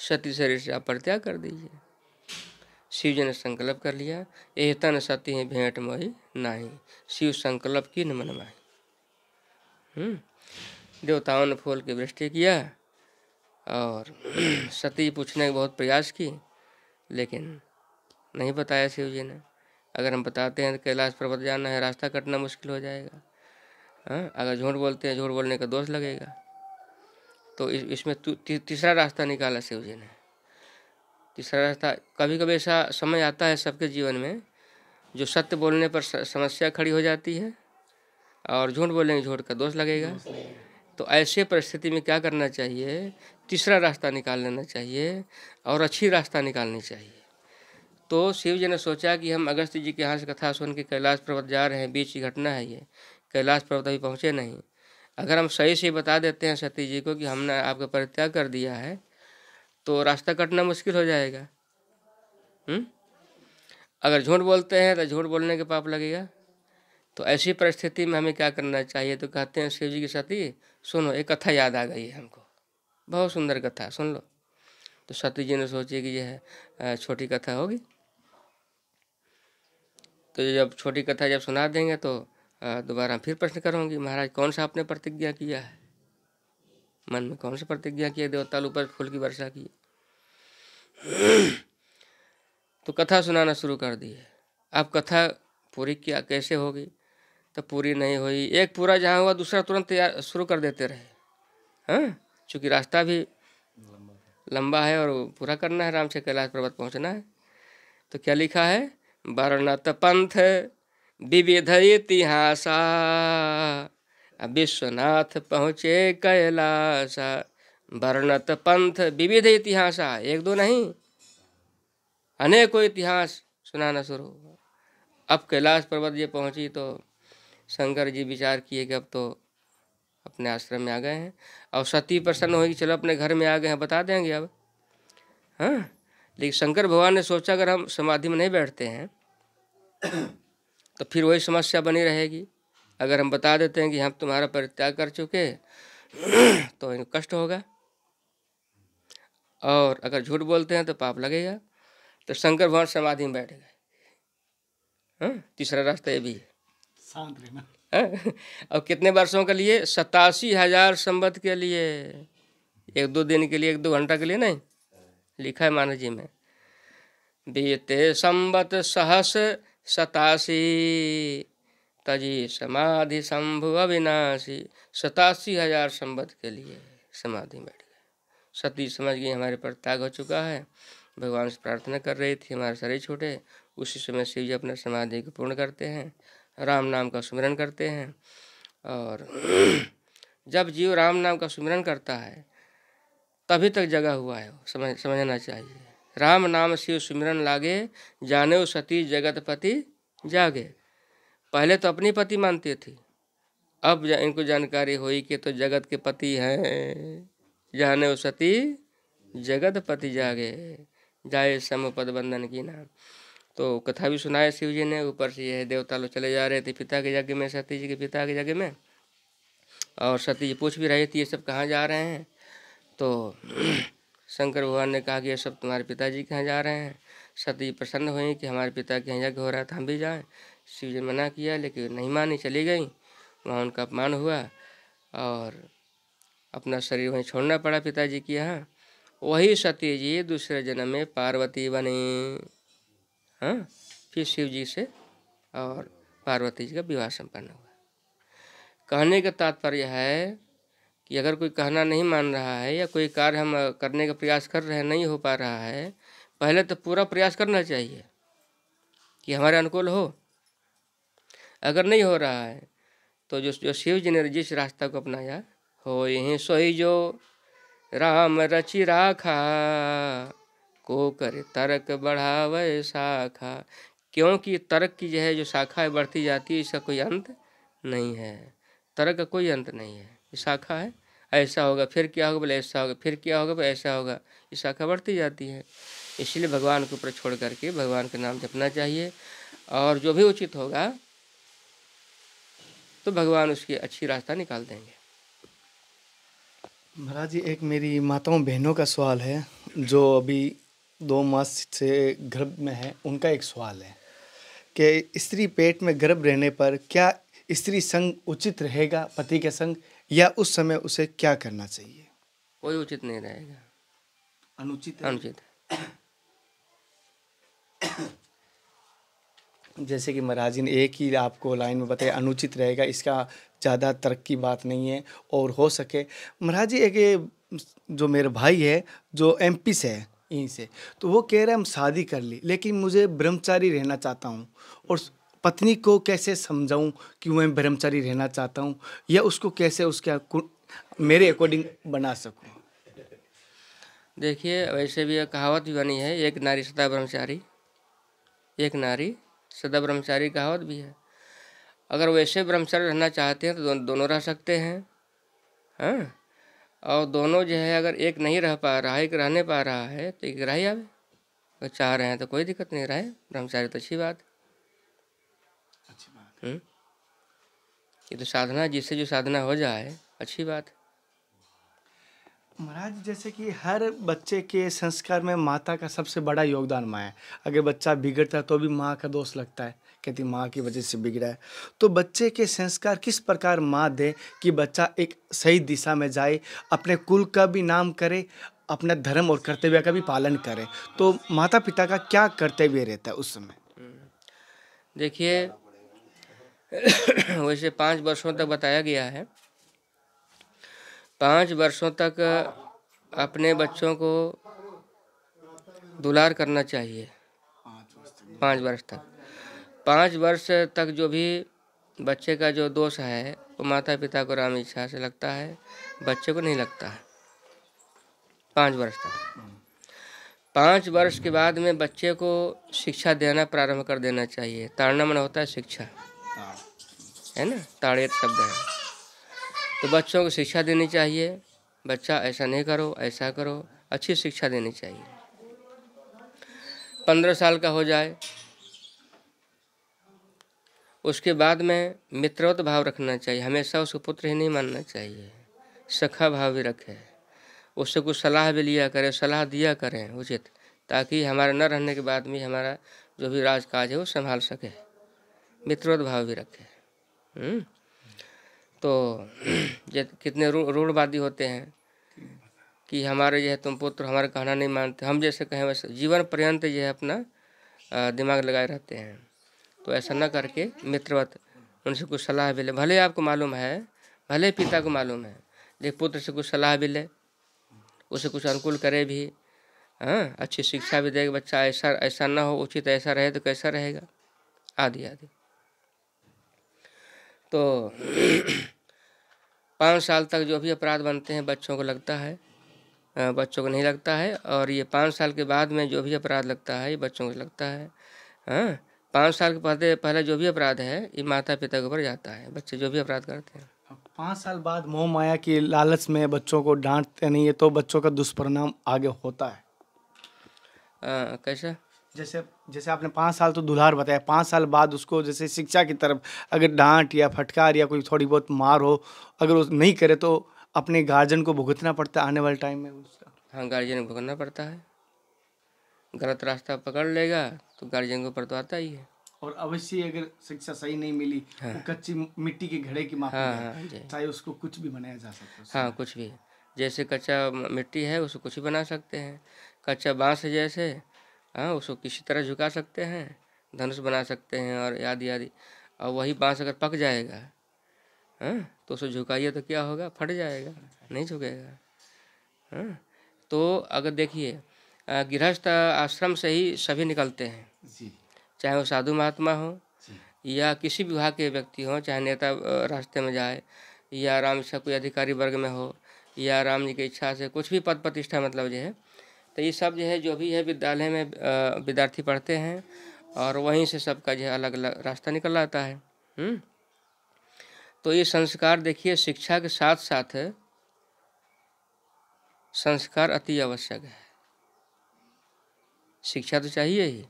सती शरीर से आप प्रत्याग कर दीजिए शिव ने संकल्प कर लिया एहतन सती है भेंट मोही नाही शिव संकल्प की न मन माही हम्म, देवताओं ने फूल की वृष्टि किया और सती पूछने का बहुत प्रयास की लेकिन नहीं बताया शिव जी ने अगर हम बताते हैं तो कैलाश पर्वत जाना है रास्ता कटना मुश्किल हो जाएगा हाँ अगर झूठ बोलते हैं झूठ बोलने का दोष लगेगा तो इसमें तीसरा रास्ता निकाला शिव जी ने तीसरा रास्ता कभी कभी ऐसा समय आता है सबके जीवन में जो सत्य बोलने पर समस्या खड़ी हो जाती है और झूठ बोलेंगे झूठ का दोष लगेगा तो ऐसे परिस्थिति में क्या करना चाहिए तीसरा रास्ता निकाल लेना चाहिए और अच्छी रास्ता निकालनी चाहिए तो शिव जी ने सोचा कि हम अगस्त जी के यहाँ से कथा सुन के कैलाश पर्वत जा रहे हैं बीच की घटना है ये कैलाश पर्वत अभी पहुँचे नहीं अगर हम सही से बता देते हैं सती जी को कि हमने आपका परित्याग कर दिया है तो रास्ता कटना मुश्किल हो जाएगा हुँ? हम्म? अगर झूठ बोलते हैं तो झूठ बोलने के पाप लगेगा तो ऐसी परिस्थिति में हमें क्या करना चाहिए तो कहते हैं शिव जी के साथी सुनो एक कथा याद आ गई है हमको बहुत सुंदर कथा सुन लो तो सती जी ने सोची कि यह छोटी कथा होगी तो जब छोटी कथा जब सुना देंगे तो दोबारा फिर प्रश्न करूँगी महाराज कौन सा आपने प्रतिज्ञा किया है मन में कौन सा प्रतिज्ञा किया देवता ऊपर फूल की वर्षा की तो कथा सुनाना शुरू कर दी है अब कथा पूरी क्या कैसे होगी तो पूरी नहीं हुई एक पूरा जहाँ हुआ दूसरा तुरंत तैयार शुरू कर देते रहे हाँ चूँकि रास्ता भी लंबा है और पूरा करना है राम से कैलाश पर्वत पहुँचना है तो क्या लिखा है वर्णत पंथ विविध इतिहासा विश्वनाथ पहुँचे कैलाशा वर्णत पंथ विविध इतिहास एक दो नहीं अनेकों इतिहास सुनाना शुरू हुआ अब कैलाश पर्वत जी पहुंची तो शंकर जी विचार किए कि अब तो अपने आश्रम में आ गए हैं और सती प्रसन्न होगी चलो अपने घर में आ गए हैं बता देंगे अब हाँ लेकिन शंकर भगवान ने सोचा अगर हम समाधि में नहीं बैठते हैं तो फिर वही समस्या बनी रहेगी अगर हम बता देते हैं कि हम तुम्हारा परित्याग कर चुके तो इनको कष्ट होगा और अगर झूठ बोलते हैं तो पाप लगेगा तो शंकर भगवान समाधि में बैठ गए हाँ, तीसरा रास्ता ये भी है शांत रहना और हाँ, कितने वर्षों के लिए सतासी हजार संबत के लिए एक दो दिन के लिए एक दो घंटा के लिए नहीं लिखा है मानव जी में बीते संबत सहस सतासी तजी समाधि शंभु अविनाशी सतासी हजार संबत के लिए समाधि बैठ सती समझ गई हमारे पर त्याग हो चुका है भगवान से प्रार्थना कर रही थी हमारे शरीर छोटे उसी समय शिव जी अपना समाधि को पूर्ण करते हैं राम नाम का सुमिरन करते हैं और जब जीव राम नाम का सुमिरन करता है तभी तक जगा हुआ है समझ समझना चाहिए राम नाम शिव सुमिरन लागे जाने वो सती जगत पति जागे पहले तो अपनी पति मानती थी अब इनको जानकारी हुई कि तो जगत के पति हैं वो सती जगतपति जागे जाए समपद बंधन की ना तो कथा भी सुनाए शिव जी ने ऊपर से यह देवता लोग चले जा रहे थे पिता के यज्ञ में सती जी के पिता के यज्ञ में और सती जी पूछ भी रही थी ये सब कहाँ जा रहे हैं तो शंकर भगवान ने कहा कि ये सब तुम्हारे पिताजी के यहाँ जा रहे हैं सती जी प्रसन्न हुई कि हमारे पिता के यहाँ यज्ञ हो रहा था हम भी जाएँ शिव जी मना किया लेकिन नहीं मानी चली गई वहाँ उनका अपमान हुआ और अपना शरीर वहीं छोड़ना पड़ा पिताजी के यहाँ वही सती जी दूसरे जन्म में पार्वती बने हाँ फिर शिव जी से और पार्वती जी का विवाह संपन्न हुआ कहने का तात्पर्य है कि अगर कोई कहना नहीं मान रहा है या कोई कार्य हम करने का प्रयास कर रहे हैं नहीं हो पा रहा है पहले तो पूरा प्रयास करना चाहिए कि हमारे अनुकूल हो अगर नहीं हो रहा है तो जो जो शिव जी ने जिस रास्ता को अपनाया होय सोई जो राम रचि राखा को कर तर्क बढ़ावे शाखा क्योंकि तर्क की जो है जो शाखा है बढ़ती जाती है इसका कोई अंत नहीं है तर्क का कोई अंत नहीं है ये शाखा है ऐसा होगा फिर क्या होगा बोले ऐसा होगा फिर क्या होगा बोले ऐसा होगा ये शाखा बढ़ती जाती है इसलिए भगवान के ऊपर छोड़ करके भगवान का नाम जपना चाहिए और जो भी उचित होगा तो भगवान उसकी अच्छी रास्ता निकाल देंगे महाराज जी एक मेरी माताओं बहनों का सवाल है जो अभी दो मास से गर्भ में है उनका एक सवाल है कि स्त्री पेट में गर्भ रहने पर क्या स्त्री संग उचित रहेगा पति के संग या उस समय उसे क्या करना चाहिए कोई उचित नहीं रहेगा अनुचित अनुचित जैसे कि महाराज ने एक ही आपको लाइन में बताया अनुचित रहेगा इसका ज़्यादा तर्क की बात नहीं है और हो सके महाराज जी एक जो मेरे भाई है जो एम से है यहीं से तो वो कह रहे हम शादी कर ली लेकिन मुझे ब्रह्मचारी रहना चाहता हूँ और पत्नी को कैसे समझाऊँ कि मैं ब्रह्मचारी रहना चाहता हूँ या उसको कैसे उसके मेरे अकॉर्डिंग बना सकूँ देखिए वैसे भी कहावत भी बनी है एक नारी सदा ब्रह्मचारी एक नारी सदा ब्रह्मचारी कहावत भी है अगर वैसे ब्रह्मचारी रहना चाहते हैं तो दो, दोनों रह सकते हैं हाँ और दोनों जो है अगर एक नहीं रह पा रहा है एक रहने पा रहा है तो एक रह ही आवे अगर चाह रहे हैं तो कोई दिक्कत नहीं रहे ब्रह्मचारी तो अच्छी बात अच्छी बात हम्म? ये तो साधना जिससे जो साधना हो जाए अच्छी बात महाराज जैसे कि हर बच्चे के संस्कार में माता का सबसे बड़ा योगदान माँ है अगर बच्चा बिगड़ता है तो भी माँ का दोष लगता है कहती माँ की वजह से बिगड़ा है तो बच्चे के संस्कार किस प्रकार माँ दे कि बच्चा एक सही दिशा में जाए अपने कुल का भी नाम करे अपना धर्म और कर्तव्य का भी पालन करे तो माता पिता का क्या कर्तव्य रहता है उस समय देखिए वैसे पाँच वर्षों तक बताया गया है पाँच वर्षों तक अपने बच्चों को दुलार करना चाहिए पाँच वर्ष तक पाँच वर्ष तक जो भी बच्चे का जो दोष है वो तो माता पिता को राम इच्छा से लगता है बच्चे को नहीं लगता है पाँच वर्ष तक पाँच वर्ष के बाद में बच्चे को शिक्षा देना प्रारंभ कर देना चाहिए ताड़ना मन होता है शिक्षा है ना ताड़ित शब्द है तो बच्चों को शिक्षा देनी चाहिए बच्चा ऐसा नहीं करो ऐसा करो अच्छी शिक्षा देनी चाहिए पंद्रह साल का हो जाए उसके बाद में मित्रवत भाव रखना चाहिए हमेशा उसको पुत्र ही नहीं मानना चाहिए सखा भाव भी रखे उससे कुछ सलाह भी लिया करें सलाह दिया करें उचित ताकि हमारे न रहने के बाद भी हमारा जो भी राजकाज है वो संभाल सके मित्रवत भाव भी रखे हम्म। तो कितने रूढ़वादी होते हैं कि हमारे जो है तुम पुत्र हमारे कहना नहीं मानते हम जैसे कहें वैसे जीवन पर्यंत जो है अपना दिमाग लगाए रहते हैं तो ऐसा ना करके मित्रवत उनसे कुछ सलाह भी ले भले आपको मालूम है भले पिता को मालूम है लेकिन पुत्र से कुछ सलाह भी ले उसे कुछ अनुकूल करे भी हाँ अच्छी शिक्षा भी देगा बच्चा ऐसा ऐसा ना हो उचित ऐसा रहे तो कैसा रहेगा आदि आदि तो पाँच साल तक जो भी अपराध बनते हैं बच्चों को लगता है बच्चों को नहीं लगता है और ये पाँच साल के बाद में जो भी अपराध लगता है ये बच्चों को लगता है हाँ पाँच साल के पहले पहले जो भी अपराध है ये माता पिता के ऊपर जाता है बच्चे जो भी अपराध करते हैं पाँच साल बाद मोह माया की लालच में बच्चों को डांटते नहीं है तो बच्चों का दुष्परिणाम आगे होता है आ, कैसा जैसे जैसे आपने पाँच साल तो दुल्हार बताया पाँच साल बाद उसको जैसे शिक्षा की तरफ अगर डांट या फटकार या कोई थोड़ी बहुत मार हो अगर वो नहीं करे तो अपने गार्जियन को भुगतना पड़ता है आने वाले टाइम में उसका हाँ गार्जियन को भुगतना पड़ता है गलत रास्ता पकड़ लेगा तो गार्जियन को तो पड़ता ही है और अवश्य अगर शिक्षा सही नहीं मिली हाँ। कच्ची मिट्टी के घड़े की माफ हाँ, हाँ, चाहे उसको कुछ भी बनाया जा सकता है हाँ कुछ भी जैसे कच्चा मिट्टी है उसको कुछ भी बना सकते हैं कच्चा बांस है जैसे हाँ उसको किसी तरह झुका सकते हैं धनुष बना सकते हैं और आदि आदि और वही बाँस अगर पक जाएगा हाँ तो उसे झुकाइए तो क्या होगा फट जाएगा नहीं झुकेगा हाँ तो अगर देखिए गृहस्थ आश्रम से ही सभी निकलते हैं चाहे वो साधु महात्मा हो या किसी भी विभाग के व्यक्ति हो चाहे नेता रास्ते में जाए या राम से कोई अधिकारी वर्ग में हो या राम जी की इच्छा से कुछ भी पद प्रतिष्ठा मतलब जो है तो ये सब जो है जो भी है विद्यालय में विद्यार्थी पढ़ते हैं और वहीं से सबका जो है अलग अलग रास्ता निकल आता है हुँ? हम्म। तो ये संस्कार देखिए शिक्षा के साथ साथ संस्कार अति आवश्यक है शिक्षा तो चाहिए ही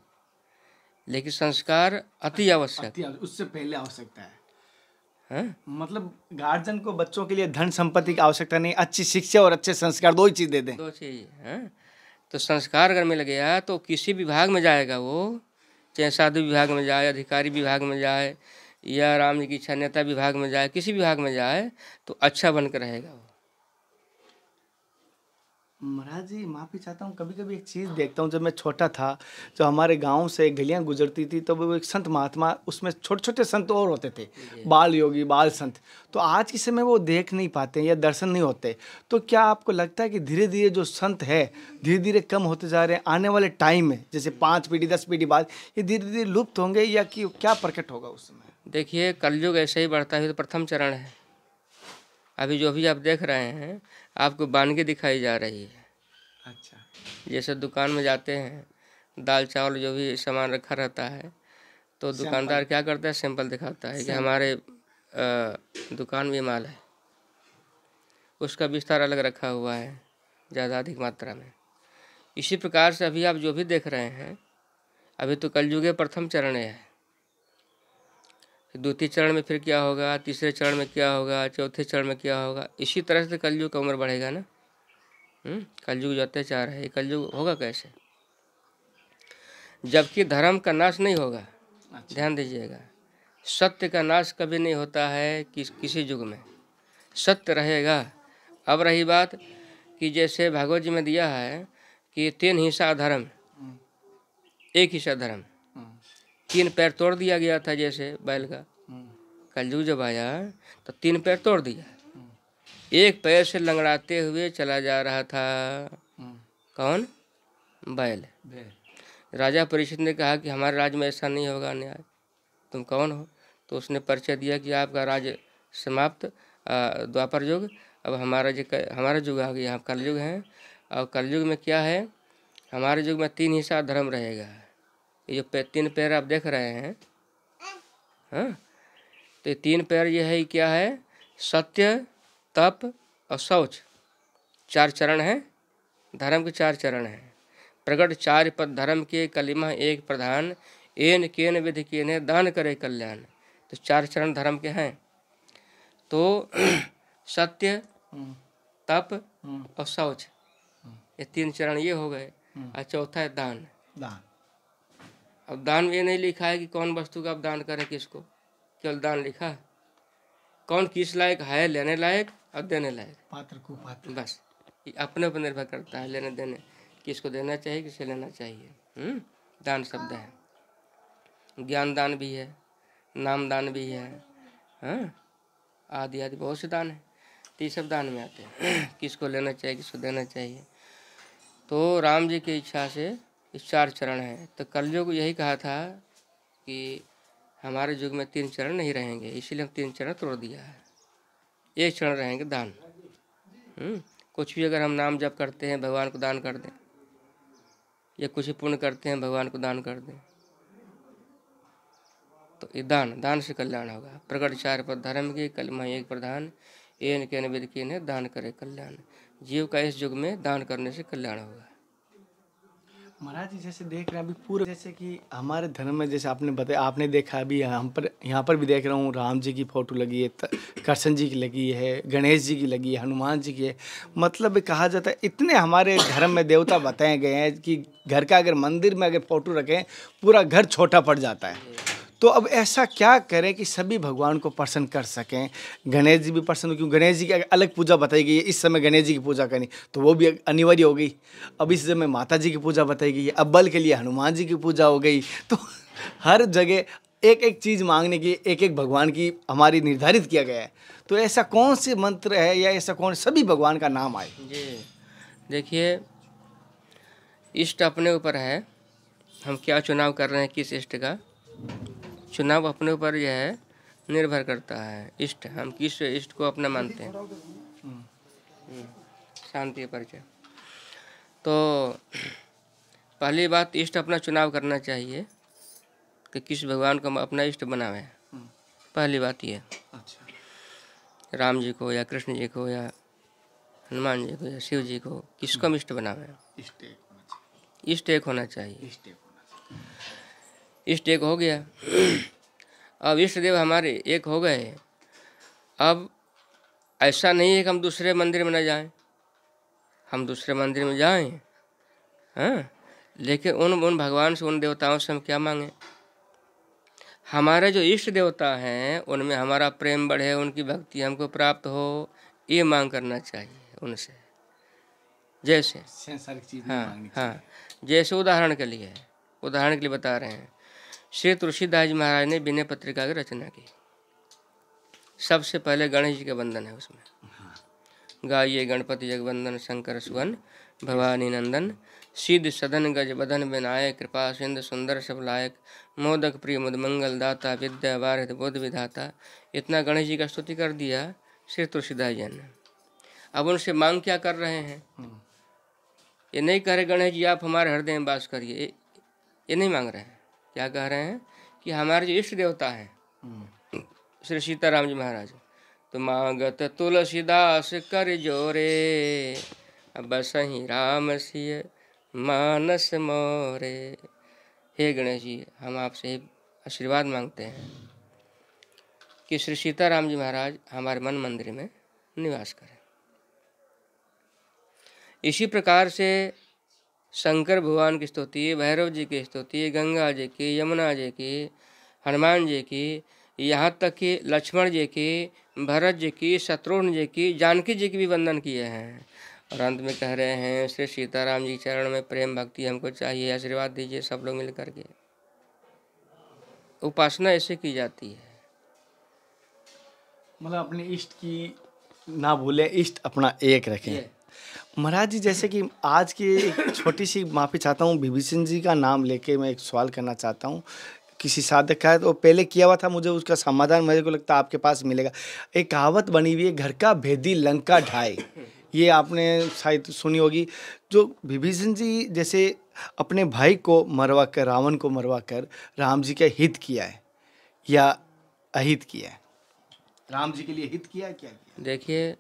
लेकिन संस्कार अति आवश्यक उससे पहले आवश्यकता है हा? मतलब गार्जियन को बच्चों के लिए धन संपत्ति की आवश्यकता नहीं अच्छी शिक्षा और अच्छे संस्कार दो ही चीज़ दे दें दो चीज़ है हाँ? तो संस्कार अगर मिल गया तो किसी विभाग में जाएगा वो चाहे साधु विभाग में जाए अधिकारी विभाग में जाए या राम जी की इच्छा नेता विभाग में जाए किसी विभाग में जाए तो अच्छा बन कर रहेगा वो महाराज जी माफ़ी चाहता हूँ कभी कभी एक चीज़ देखता हूँ जब मैं छोटा था जो हमारे गांव से गलियाँ गुजरती थी तब तो वो एक संत महात्मा उसमें छोटे छोटे संत और होते थे बाल योगी बाल संत तो आज के समय वो देख नहीं पाते या दर्शन नहीं होते तो क्या आपको लगता है कि धीरे धीरे जो संत है धीरे धीरे कम होते जा रहे हैं आने वाले टाइम में जैसे पाँच पीढ़ी दस पीढ़ी बाद ये धीरे धीरे लुप्त होंगे या कि क्या प्रकट होगा उस समय देखिए कलयुग ऐसे ही बढ़ता है तो प्रथम चरण है अभी जो भी आप देख रहे हैं आपको बानगी दिखाई जा रही है अच्छा जैसे दुकान में जाते हैं दाल चावल जो भी सामान रखा रहता है तो दुकानदार क्या करता है सैंपल दिखाता है कि हमारे आ, दुकान में माल है उसका विस्तार अलग रखा हुआ है ज़्यादा अधिक मात्रा में इसी प्रकार से अभी आप जो भी देख रहे हैं अभी तो कलयुगे प्रथम चरण है द्वितीय चरण में फिर क्या होगा तीसरे चरण में क्या होगा चौथे चरण में क्या होगा इसी तरह से कलयुग का उम्र बढ़ेगा ना हम्म, कलयुग जो अत्याचार है ये कलयुग होगा कैसे जबकि धर्म का नाश नहीं होगा अच्छा। ध्यान दीजिएगा सत्य का नाश कभी नहीं होता है कि, किसी युग में सत्य रहेगा अब रही बात कि जैसे भागवत जी में दिया है कि तीन हिस्सा धर्म हम्म। एक हिस्सा धर्म तीन पैर तोड़ दिया गया था जैसे बैल का कलजू जब आया तो तीन पैर तोड़ दिया एक पैर से लंगड़ाते हुए चला जा रहा था कौन बैल राजा परिषद ने कहा कि हमारे राज्य में ऐसा नहीं होगा न्याय तुम कौन हो तो उसने परिचय दिया कि आपका राज्य समाप्त द्वापर युग अब हमारा जो हमारा युग आ गया कलयुग हैं और कलयुग में क्या है हमारे युग में तीन हिस्सा धर्म रहेगा ये जो पे, तीन पैर आप देख रहे हैं हाँ तो ये तीन पैर ये है क्या है सत्य तप और शौच चार चरण हैं धर्म के चार चरण हैं प्रगट चार पद धर्म के कलिमा एक प्रधान एन केन विधि ने दान करे कल्याण तो चार चरण धर्म के हैं तो सत्य तप और शौच ये तीन चरण ये हो गए हम्म। और चौथा है दान दान अब दान में ये नहीं लिखा है कि कौन वस्तु का अब दान करें किसको केवल दान लिखा है कौन किस लायक है लेने लायक और देने लायक पात्र को पात्र बस अपने पर निर्भर करता है लेने देने किसको देना चाहिए किसे लेना चाहिए हुँ? हम्म? दान शब्द है ज्ञान दान भी है नाम दान भी है हाँ? आदि आदि बहुत से दान है तो ये सब दान में आते हैं किसको लेना चाहिए किसको देना चाहिए तो राम जी की इच्छा से इस चार चरण हैं तो कलयुग यही कहा था कि हमारे युग में तीन चरण नहीं रहेंगे इसीलिए हम तीन चरण तोड़ दिया है एक चरण रहेंगे दान हम्म, कुछ भी अगर हम नाम जप करते हैं भगवान को दान कर दें या कुछ पुण्य करते हैं भगवान को दान कर दें तो ये दान दान से कल्याण होगा प्रकट चार पर धर्म के कलमा एक प्रधान एन के नबिर की ने दान करे कल्याण जीव का इस युग में दान करने से कल्याण होगा महाराज जी जैसे देख रहे हैं अभी पूरा जैसे कि हमारे धर्म में जैसे आपने बताया आपने देखा अभी यहाँ पर यहाँ पर भी देख रहा हूँ राम जी की फ़ोटो लगी है कृष्ण जी की लगी है गणेश जी की लगी है हनुमान जी की है मतलब कहा जाता है इतने हमारे धर्म में देवता बताए गए हैं कि घर का अगर मंदिर में अगर फ़ोटो रखें पूरा घर छोटा पड़ जाता है तो अब ऐसा क्या करें कि सभी भगवान को प्रसन्न कर सकें गणेश जी भी प्रसन्न क्यों गणेश जी की अलग पूजा बताई गई है इस समय गणेश जी की पूजा करनी तो वो भी अनिवार्य हो गई अब इस समय माता जी की पूजा बताई गई है अब बल के लिए हनुमान जी की पूजा हो गई तो हर जगह एक एक चीज़ मांगने की एक एक भगवान की हमारी निर्धारित किया गया है तो ऐसा कौन से मंत्र है या ऐसा कौन सभी भगवान का नाम आए जी देखिए इष्ट अपने ऊपर है हम क्या चुनाव कर रहे हैं किस इष्ट का चुनाव अपने ऊपर जो है निर्भर करता है इष्ट हम किस इष्ट को अपना मानते हैं हम्म, शांति परिचय तो पहली बात इष्ट अपना चुनाव करना चाहिए कि किस भगवान को अपना इष्ट बनावे हम्म। पहली बात यह अच्छा राम जी को या कृष्ण जी को या हनुमान जी को या शिव जी को किसको हम इष्ट बनावे इष्ट एक होना चाहिए इष्ट एक इष्ट एक हो गया अब इष्ट देव हमारे एक हो गए अब ऐसा नहीं है कि हम दूसरे मंदिर में न जाएं हम दूसरे मंदिर में जाएं हाँ लेकिन उन उन भगवान से उन देवताओं से हम क्या मांगें हमारे जो इष्ट देवता हैं उनमें हमारा प्रेम बढ़े उनकी भक्ति हमको प्राप्त हो ये मांग करना चाहिए उनसे जैसे हाँ हाँ जैसे उदाहरण के लिए उदाहरण के लिए बता रहे हैं श्री तुलसीदास जी महाराज ने विनय पत्रिका की रचना की सबसे पहले गणेश जी का वंदन है उसमें गाइये गणपति जगवंदन शंकर सुवन भवानी नंदन सिद्ध सदन गज बदन विनायक कृपा सिंध सुंदर सब लायक मोदक प्रिय मंगल दाता विद्या वारिध बोध विधाता इतना गणेश जी का स्तुति कर दिया श्री तुलसीदास जी ने अब उनसे मांग क्या कर रहे हैं हम्म। ये नहीं कह रहे गणेश जी आप हमारे हृदय में बास करिए ये नहीं मांग रहे हैं क्या कह रहे हैं कि हमारे जो इष्ट देवता हैं श्री सीताराम जी महाराज तो मांगत तुलसीदास कर जोरे बस ही राम सिय मानस मोरे हे गणेश जी हम आपसे आशीर्वाद मांगते हैं कि श्री सीताराम जी महाराज हमारे मन मंदिर में निवास करें इसी प्रकार से शंकर भगवान की स्तुति भैरव जी की स्तुति गंगा जी की यमुना जी की हनुमान जी की यहाँ तक कि लक्ष्मण जी की भरत जी की शत्रुघ्न जी की जानकी जी की भी वंदन किए हैं और अंत में कह रहे हैं श्री सीताराम जी चरण में प्रेम भक्ति हमको चाहिए आशीर्वाद दीजिए सब लोग मिल करके उपासना ऐसे की जाती है मतलब अपने इष्ट की ना भूले इष्ट अपना एक रखें महाराज जी जैसे कि आज की एक छोटी सी माफ़ी चाहता हूँ विभीषण जी का नाम लेके मैं एक सवाल करना चाहता हूँ किसी साधक का है तो पहले किया हुआ था मुझे उसका समाधान मेरे को लगता है आपके पास मिलेगा एक कहावत बनी हुई है घर का भेदी लंका ढाई ये आपने शायद सुनी होगी जो विभीषण जी जैसे अपने भाई को मरवा कर रावण को मरवा कर राम जी का हित किया है या अहित किया है राम जी के लिए हित किया क्या किया देखिए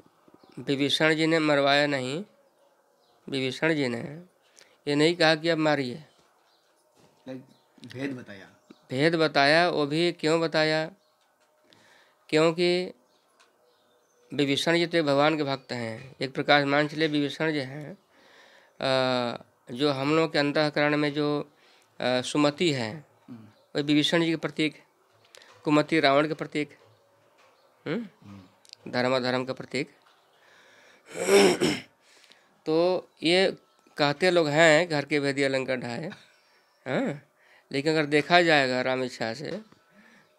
विभीषण जी ने मरवाया नहीं विभीषण जी ने ये नहीं कहा कि अब मारिए भेद बताया भेद बताया वो भी क्यों बताया क्योंकि विभीषण जी तो भगवान के भक्त हैं एक प्रकाश मान चले विभीषण जी हैं जो हम लोग के अंतकरण में जो सुमति है वह विभीषण जी के प्रतीक कुमति रावण के प्रतीक हम्म, धर्म का प्रतीक तो ये कहते लोग हैं घर के भेदी अलंकार ढाए हाँ लेकिन अगर देखा जाएगा राम इच्छा से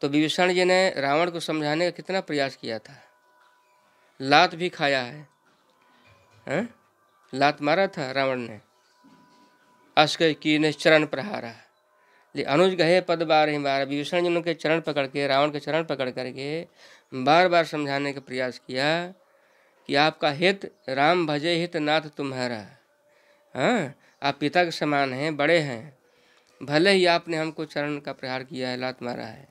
तो विभीषण जी ने रावण को समझाने का कितना प्रयास किया था लात भी खाया है हाँ? लात मारा था रावण ने अस्क की ने चरण प्रहारा ले अनुज गहे पद बार ही बार विभीषण जी ने उनके चरण पकड़ के रावण के चरण पकड़ करके बार बार समझाने का प्रयास किया कि आपका हित राम भजे हित नाथ तुम्हारा हाँ आप पिता के समान हैं बड़े हैं भले ही आपने हमको चरण का प्रहार किया है लात मारा है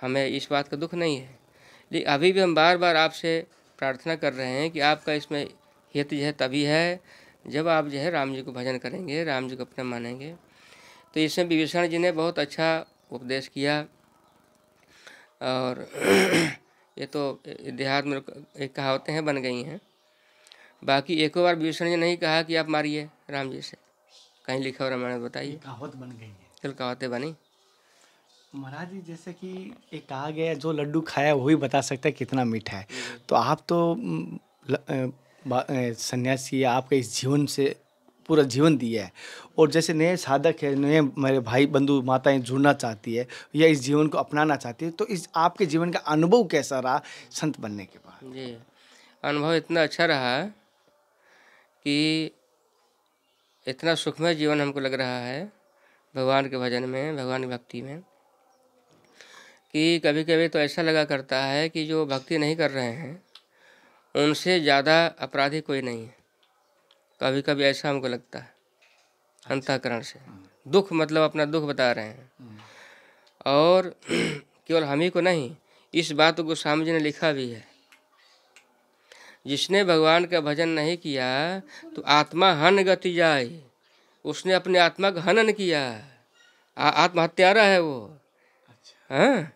हमें इस बात का दुख नहीं है लेकिन अभी भी हम बार बार आपसे प्रार्थना कर रहे हैं कि आपका इसमें हित जो है तभी है जब आप जो है राम जी को भजन करेंगे राम जी को अपना मानेंगे तो इसमें विभीषण जी ने बहुत अच्छा उपदेश किया और ये तो देहात में एक कहावतें हैं बन गई हैं बाकी एक बार विभीषण जी नहीं कहा कि आप मारिए राम जी से कहीं लिखा हो रामायण बताइए कहावत बन गई है चल कहावतें बनी महाराज जी जैसे कि एक कहा गया जो लड्डू खाया वही बता सकता है कितना मीठा है तो आप तो सन्यासी आपके इस जीवन से पूरा जीवन दिया है और जैसे नए साधक है नए मेरे भाई बंधु माताएं जुड़ना चाहती है या इस जीवन को अपनाना चाहती है तो इस आपके जीवन का अनुभव कैसा रहा संत बनने के बाद जी अनुभव इतना अच्छा रहा कि इतना सुखमय जीवन हमको लग रहा है भगवान के भजन में भगवान की भक्ति में कि कभी कभी तो ऐसा लगा करता है कि जो भक्ति नहीं कर रहे हैं उनसे ज़्यादा अपराधी कोई नहीं है कभी कभी ऐसा हमको लगता है अंतकरण से दुख मतलब अपना दुख बता रहे हैं और केवल हम ही को नहीं इस बात को स्वामी जी ने लिखा भी है जिसने भगवान का भजन नहीं किया तो आत्मा हन गति जाए उसने अपने आत्मा का हनन किया आत्महत्यारा है वो अच्छा। हाँ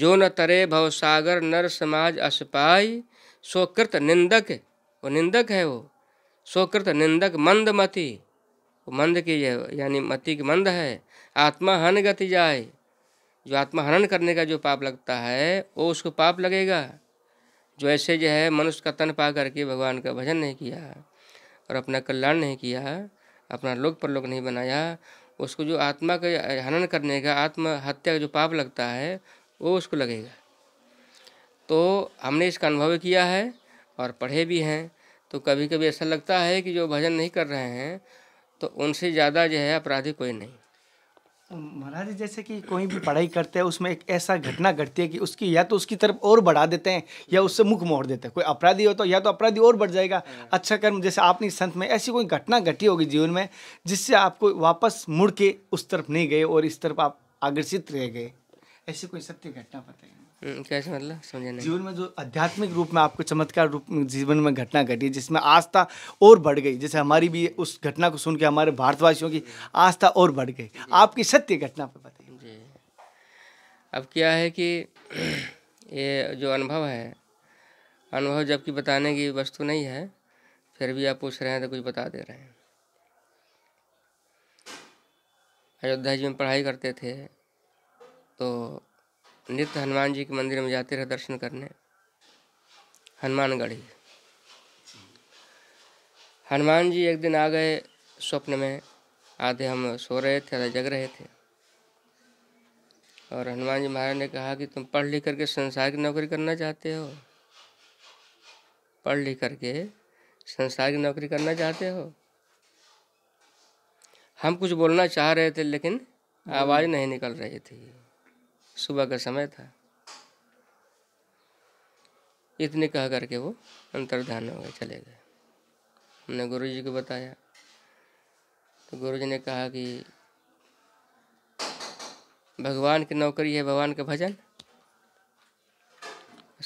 जो न तरे भव सागर नर समाज असपाई सो कृत निंदक वो निंदक है वो स्वकृत निंदक मंद मति मंद की यानी मति की मंद है आत्मा हन गति जाए जो आत्मा हनन करने का जो पाप लगता है वो उसको पाप लगेगा जो ऐसे जो है मनुष्य का तन पा करके भगवान का भजन नहीं किया और अपना कल्याण नहीं किया अपना लोक पर लोक नहीं बनाया उसको जो आत्मा का हनन करने का आत्महत्या का जो पाप लगता है वो उसको लगेगा तो हमने इसका अनुभव किया है और पढ़े भी हैं तो कभी कभी ऐसा लगता है कि जो भजन नहीं कर रहे हैं तो उनसे ज़्यादा जो है अपराधी कोई नहीं तो महाराज जैसे कि कोई भी पढ़ाई करते हैं उसमें एक ऐसा घटना घटती है कि उसकी या तो उसकी तरफ और बढ़ा देते हैं या उससे मुख मोड़ देते हैं कोई अपराधी हो तो या तो अपराधी और बढ़ जाएगा हाँ। अच्छा कर्म जैसे आपने संत में ऐसी कोई घटना घटी होगी जीवन में जिससे आपको वापस मुड़ के उस तरफ नहीं गए और इस तरफ आप आकर्षित रह गए ऐसी कोई सत्य घटना बताइए हम्म, कैसे मतलब समझे नहीं जीवन में जो आध्यात्मिक रूप में आपको चमत्कार रूप में जीवन में घटना घटी जिसमें आस्था और बढ़ गई जैसे हमारी भी उस घटना को सुन के हमारे भारतवासियों की आस्था और बढ़ गई आपकी सत्य घटना पर बताइए अब क्या है कि ये जो अनुभव है अनुभव जबकि बताने की वस्तु नहीं है फिर भी आप पूछ रहे हैं तो कुछ बता दे रहे हैं अयोध्या जी में पढ़ाई करते थे तो नित्य हनुमान जी के मंदिर में जाते रहे दर्शन करने हनुमानगढ़ी हनुमान जी एक दिन आ गए स्वप्न में आधे हम सो रहे थे आधे जग रहे थे और हनुमान जी महाराज ने कहा कि तुम पढ़ लिख करके संसार की नौकरी करना चाहते हो पढ़ लिख करके संसार की नौकरी करना चाहते हो हम कुछ बोलना चाह रहे थे लेकिन आवाज़ हम्म। नहीं निकल रही थी सुबह का समय था इतने कह करके वो अंतर्धान हो गए चले गए हमने गुरु जी को बताया तो गुरु जी ने कहा कि भगवान की नौकरी है भगवान का भजन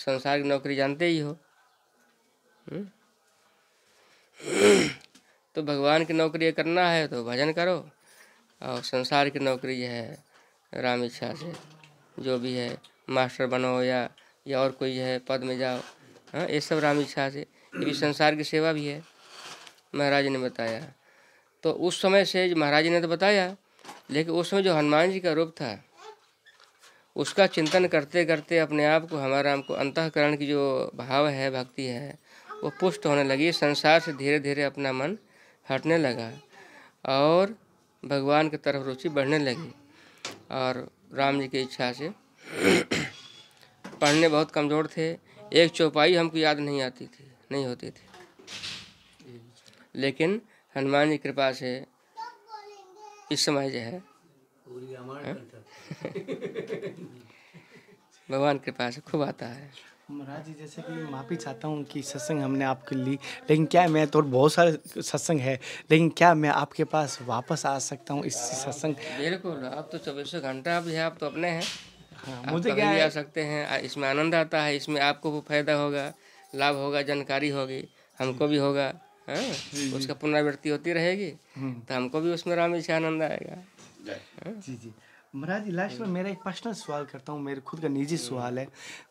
संसार की नौकरी जानते ही हो हम्म। तो भगवान की नौकरी करना है तो भजन करो और संसार की नौकरी है राम इच्छा से जो भी है मास्टर बनो या या और कोई है पद में जाओ हाँ ये सब राम इच्छा से ये भी संसार की सेवा भी है महाराज ने बताया तो उस समय से महाराज ने तो बताया लेकिन उस समय जो हनुमान जी का रूप था उसका चिंतन करते करते अपने आप को हमारा हमको अंतकरण की जो भाव है भक्ति है वो पुष्ट होने लगी संसार से धीरे धीरे अपना मन हटने लगा और भगवान की तरफ रुचि बढ़ने लगी और राम जी की इच्छा से पढ़ने बहुत कमज़ोर थे एक चौपाई हमको याद नहीं आती थी नहीं होती थी लेकिन हनुमान जी कृपा से इस समय जो है हाँ? भगवान कृपा से खूब आता है महाराज जी जैसे कि माफ़ी चाहता हूँ कि सत्संग हमने आपके ली लेकिन क्या मैं तो बहुत सारे सत्संग है लेकिन क्या मैं आपके पास वापस आ सकता हूँ इस सत्संग बिल्कुल आप तो चौबीसों घंटा भी है आप तो अपने हैं हाँ, मुझे क्या आ सकते हैं इसमें आनंद आता है इसमें आपको भी फायदा होगा लाभ होगा जानकारी होगी हमको भी होगा हाँ? उसका पुनरावृत्ति होती रहेगी हम्म। तो हमको भी उसमें राम से आनंद आएगा हाँ? जी जी महाराज जी लास्ट में हम्म। मेरा एक पर्सनल सवाल करता हूँ मेरे खुद का निजी हम्म। सवाल है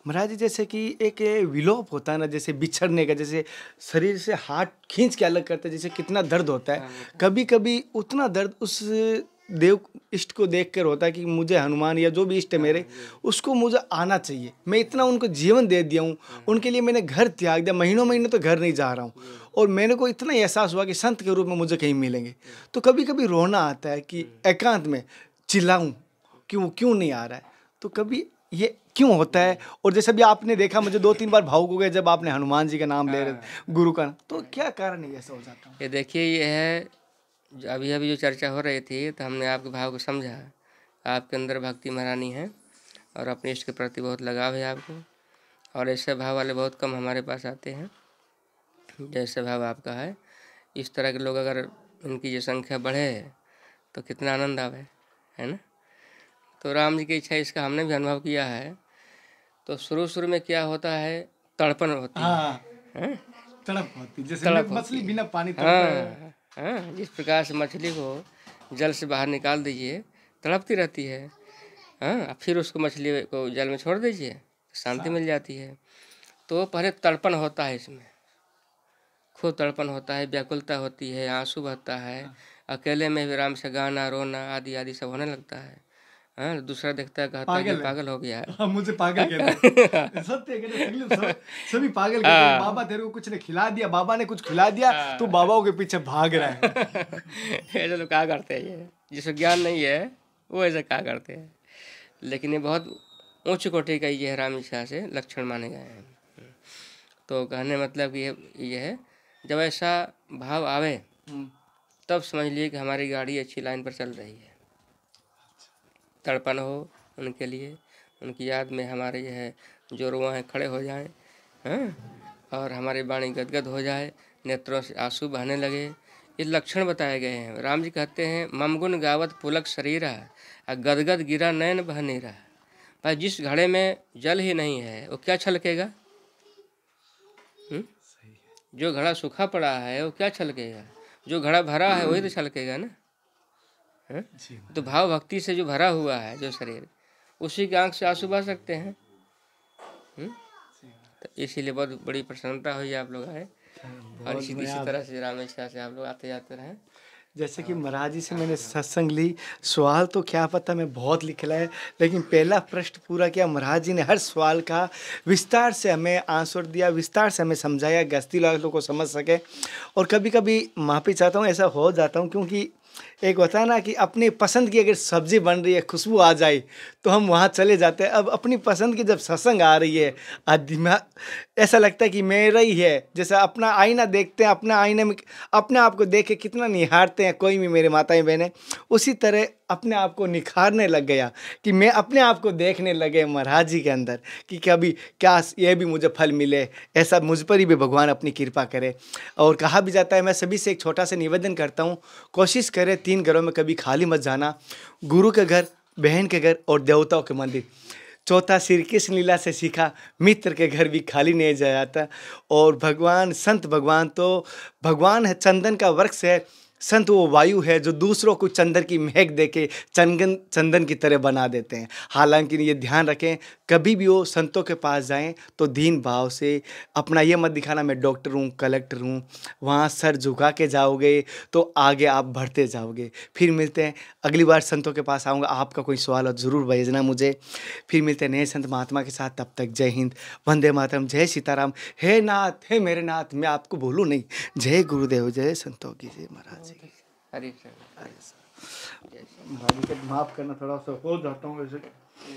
महाराज जी जैसे कि एक विलोप होता है ना जैसे बिछड़ने का जैसे शरीर से हाथ खींच के अलग करते हैं जैसे कितना दर्द होता है हाँ, कभी कभी उतना दर्द उस देव इष्ट को देख कर होता है कि मुझे हनुमान या जो भी इष्ट है हाँ, मेरे उसको मुझे आना चाहिए मैं इतना उनको जीवन दे दिया हूँ हाँ। उनके लिए मैंने घर त्याग दिया महीनों महीने तो घर नहीं जा रहा हूँ और मेरे को इतना एहसास हुआ कि संत के रूप में मुझे कहीं मिलेंगे तो कभी कभी रोना आता है कि एकांत में चिल्लाऊँ क्यों क्यों नहीं आ रहा है तो कभी ये क्यों होता है और जैसे भी आपने देखा मुझे दो तीन बार भावुक हो गए जब आपने हनुमान जी का नाम ले रहे थे हाँ। गुरु का नाम तो क्या कारण है ऐसा हो जाता है ये देखिए ये है अभी अभी जो चर्चा हो रही थी तो हमने आपके भाव को समझा आपके अंदर भक्ति महारानी है और अपने इष्ट के प्रति बहुत लगाव है आपको और ऐसे भाव वाले बहुत कम हमारे पास आते हैं जैसे भाव आपका है इस तरह के लोग अगर उनकी ये संख्या बढ़े तो कितना आनंद आवे है ना तो राम जी की इच्छा इसका हमने भी अनुभव किया है तो शुरू शुरू में क्या होता है तड़पन होती है हाँ। हाँ? तड़प होती जैसे तड़प मछली बिना पानी हाँ, हाँ, जिस प्रकार से मछली को जल से बाहर निकाल दीजिए तड़पती रहती है हाँ फिर उसको मछली को जल में छोड़ दीजिए तो शांति हाँ। मिल जाती है तो पहले तड़पन होता है इसमें खूब तड़पन होता है व्याकुलता होती है आंसू बहता है अकेले में भी राम से गाना रोना आदि आदि सब होने लगता है हाँ दूसरा देखता है कहता पागल है पागल हो गया है हाँ, मुझे पागल कहता है सत्य कहते सभी पागल कहते हैं हाँ। बाबा तेरे को कुछ ने खिला दिया बाबा ने कुछ खिला दिया हाँ। तो बाबाओं के पीछे भाग रहा है ऐसे लोग क्या करते हैं ये जिसको ज्ञान नहीं है वो ऐसा क्या करते हैं लेकिन ये बहुत ऊंच कोटे का ये राम इच्छा से लक्षण माने गए हैं तो कहने मतलब ये ये है जब ऐसा भाव आवे हम्म। तब समझ लिए कि हमारी गाड़ी अच्छी लाइन पर चल रही है तड़पन हो उनके लिए उनकी याद में हमारे यह जो रुआ हैं खड़े हो जाएं हैं हाँ, और हमारी वाणी गदगद हो जाए नेत्रों से आंसू बहने लगे ये लक्षण बताए गए हैं राम जी कहते हैं ममगुन गावत पुलक शरीर और गदगद गिरा नयन बहने रहा भाई जिस घड़े में जल ही नहीं है वो क्या छलकेगा जो घड़ा सूखा पड़ा है वो क्या छलकेगा जो घड़ा भरा है वही तो छलकेगा ना है तो भाव भक्ति से जो भरा हुआ है जो शरीर उसी की आंख से आंसू बह सकते हैं तो इसीलिए बहुत बड़ी प्रसन्नता हुई आप लोग आए और इसी इसी तरह से रामेश्वर से आप लोग आते जाते रहें जैसे कि हाँ। महाराज जी से मैंने सत्संग ली सवाल तो क्या पता मैं बहुत लिखला है लेकिन पहला प्रश्न पूरा किया महाराज जी ने हर सवाल का विस्तार से हमें आंसर दिया विस्तार से हमें समझाया गस्ती लोग को समझ सके और कभी कभी माफी चाहता हूँ ऐसा हो जाता हूँ क्योंकि एक होता है ना कि अपनी पसंद की अगर सब्ज़ी बन रही है खुशबू आ जाए तो हम वहाँ चले जाते हैं अब अपनी पसंद की जब सत्संग आ रही है आदिमा ऐसा लगता है कि मेरा ही है जैसे अपना आईना देखते हैं अपना आईने में अपने आप को देख के कितना निहारते हैं कोई भी मेरे माताएं बहनें उसी तरह अपने आप को निखारने लग गया कि मैं अपने आप को देखने लगे महाराज जी के अंदर कि कभी क्या यह भी मुझे फल मिले ऐसा मुझ पर ही भी भगवान अपनी कृपा करे और कहा भी जाता है मैं सभी से एक छोटा सा निवेदन करता हूँ कोशिश करें तीन घरों में कभी खाली मत जाना गुरु के घर बहन के घर और देवताओं के मंदिर चौथा श्री कृष्ण लीला से सीखा मित्र के घर भी खाली नहीं जाया जाता और भगवान संत भगवान तो भगवान है चंदन का वृक्ष है संत वो वायु है जो दूसरों को चंदन की महक देके चंदन चंदन की तरह बना देते हैं हालांकि ये ध्यान रखें कभी भी वो संतों के पास जाएं तो दीन भाव से अपना ये मत दिखाना मैं डॉक्टर हूँ कलेक्टर हूँ वहाँ सर झुका के जाओगे तो आगे आप बढ़ते जाओगे फिर मिलते हैं अगली बार संतों के पास आऊँगा आपका कोई सवाल हो ज़रूर भेजना मुझे फिर मिलते हैं नए संत महात्मा के साथ तब तक जय हिंद वंदे मातरम जय सीताराम हे नाथ हे मेरे नाथ मैं आपको भूलूँ नहीं जय गुरुदेव जय संतों की जय महाराज हरी सर माफ़ करना थोड़ा सा हो जाता हूँ वैसे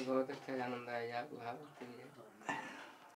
बहुत अच्छा आनंद आया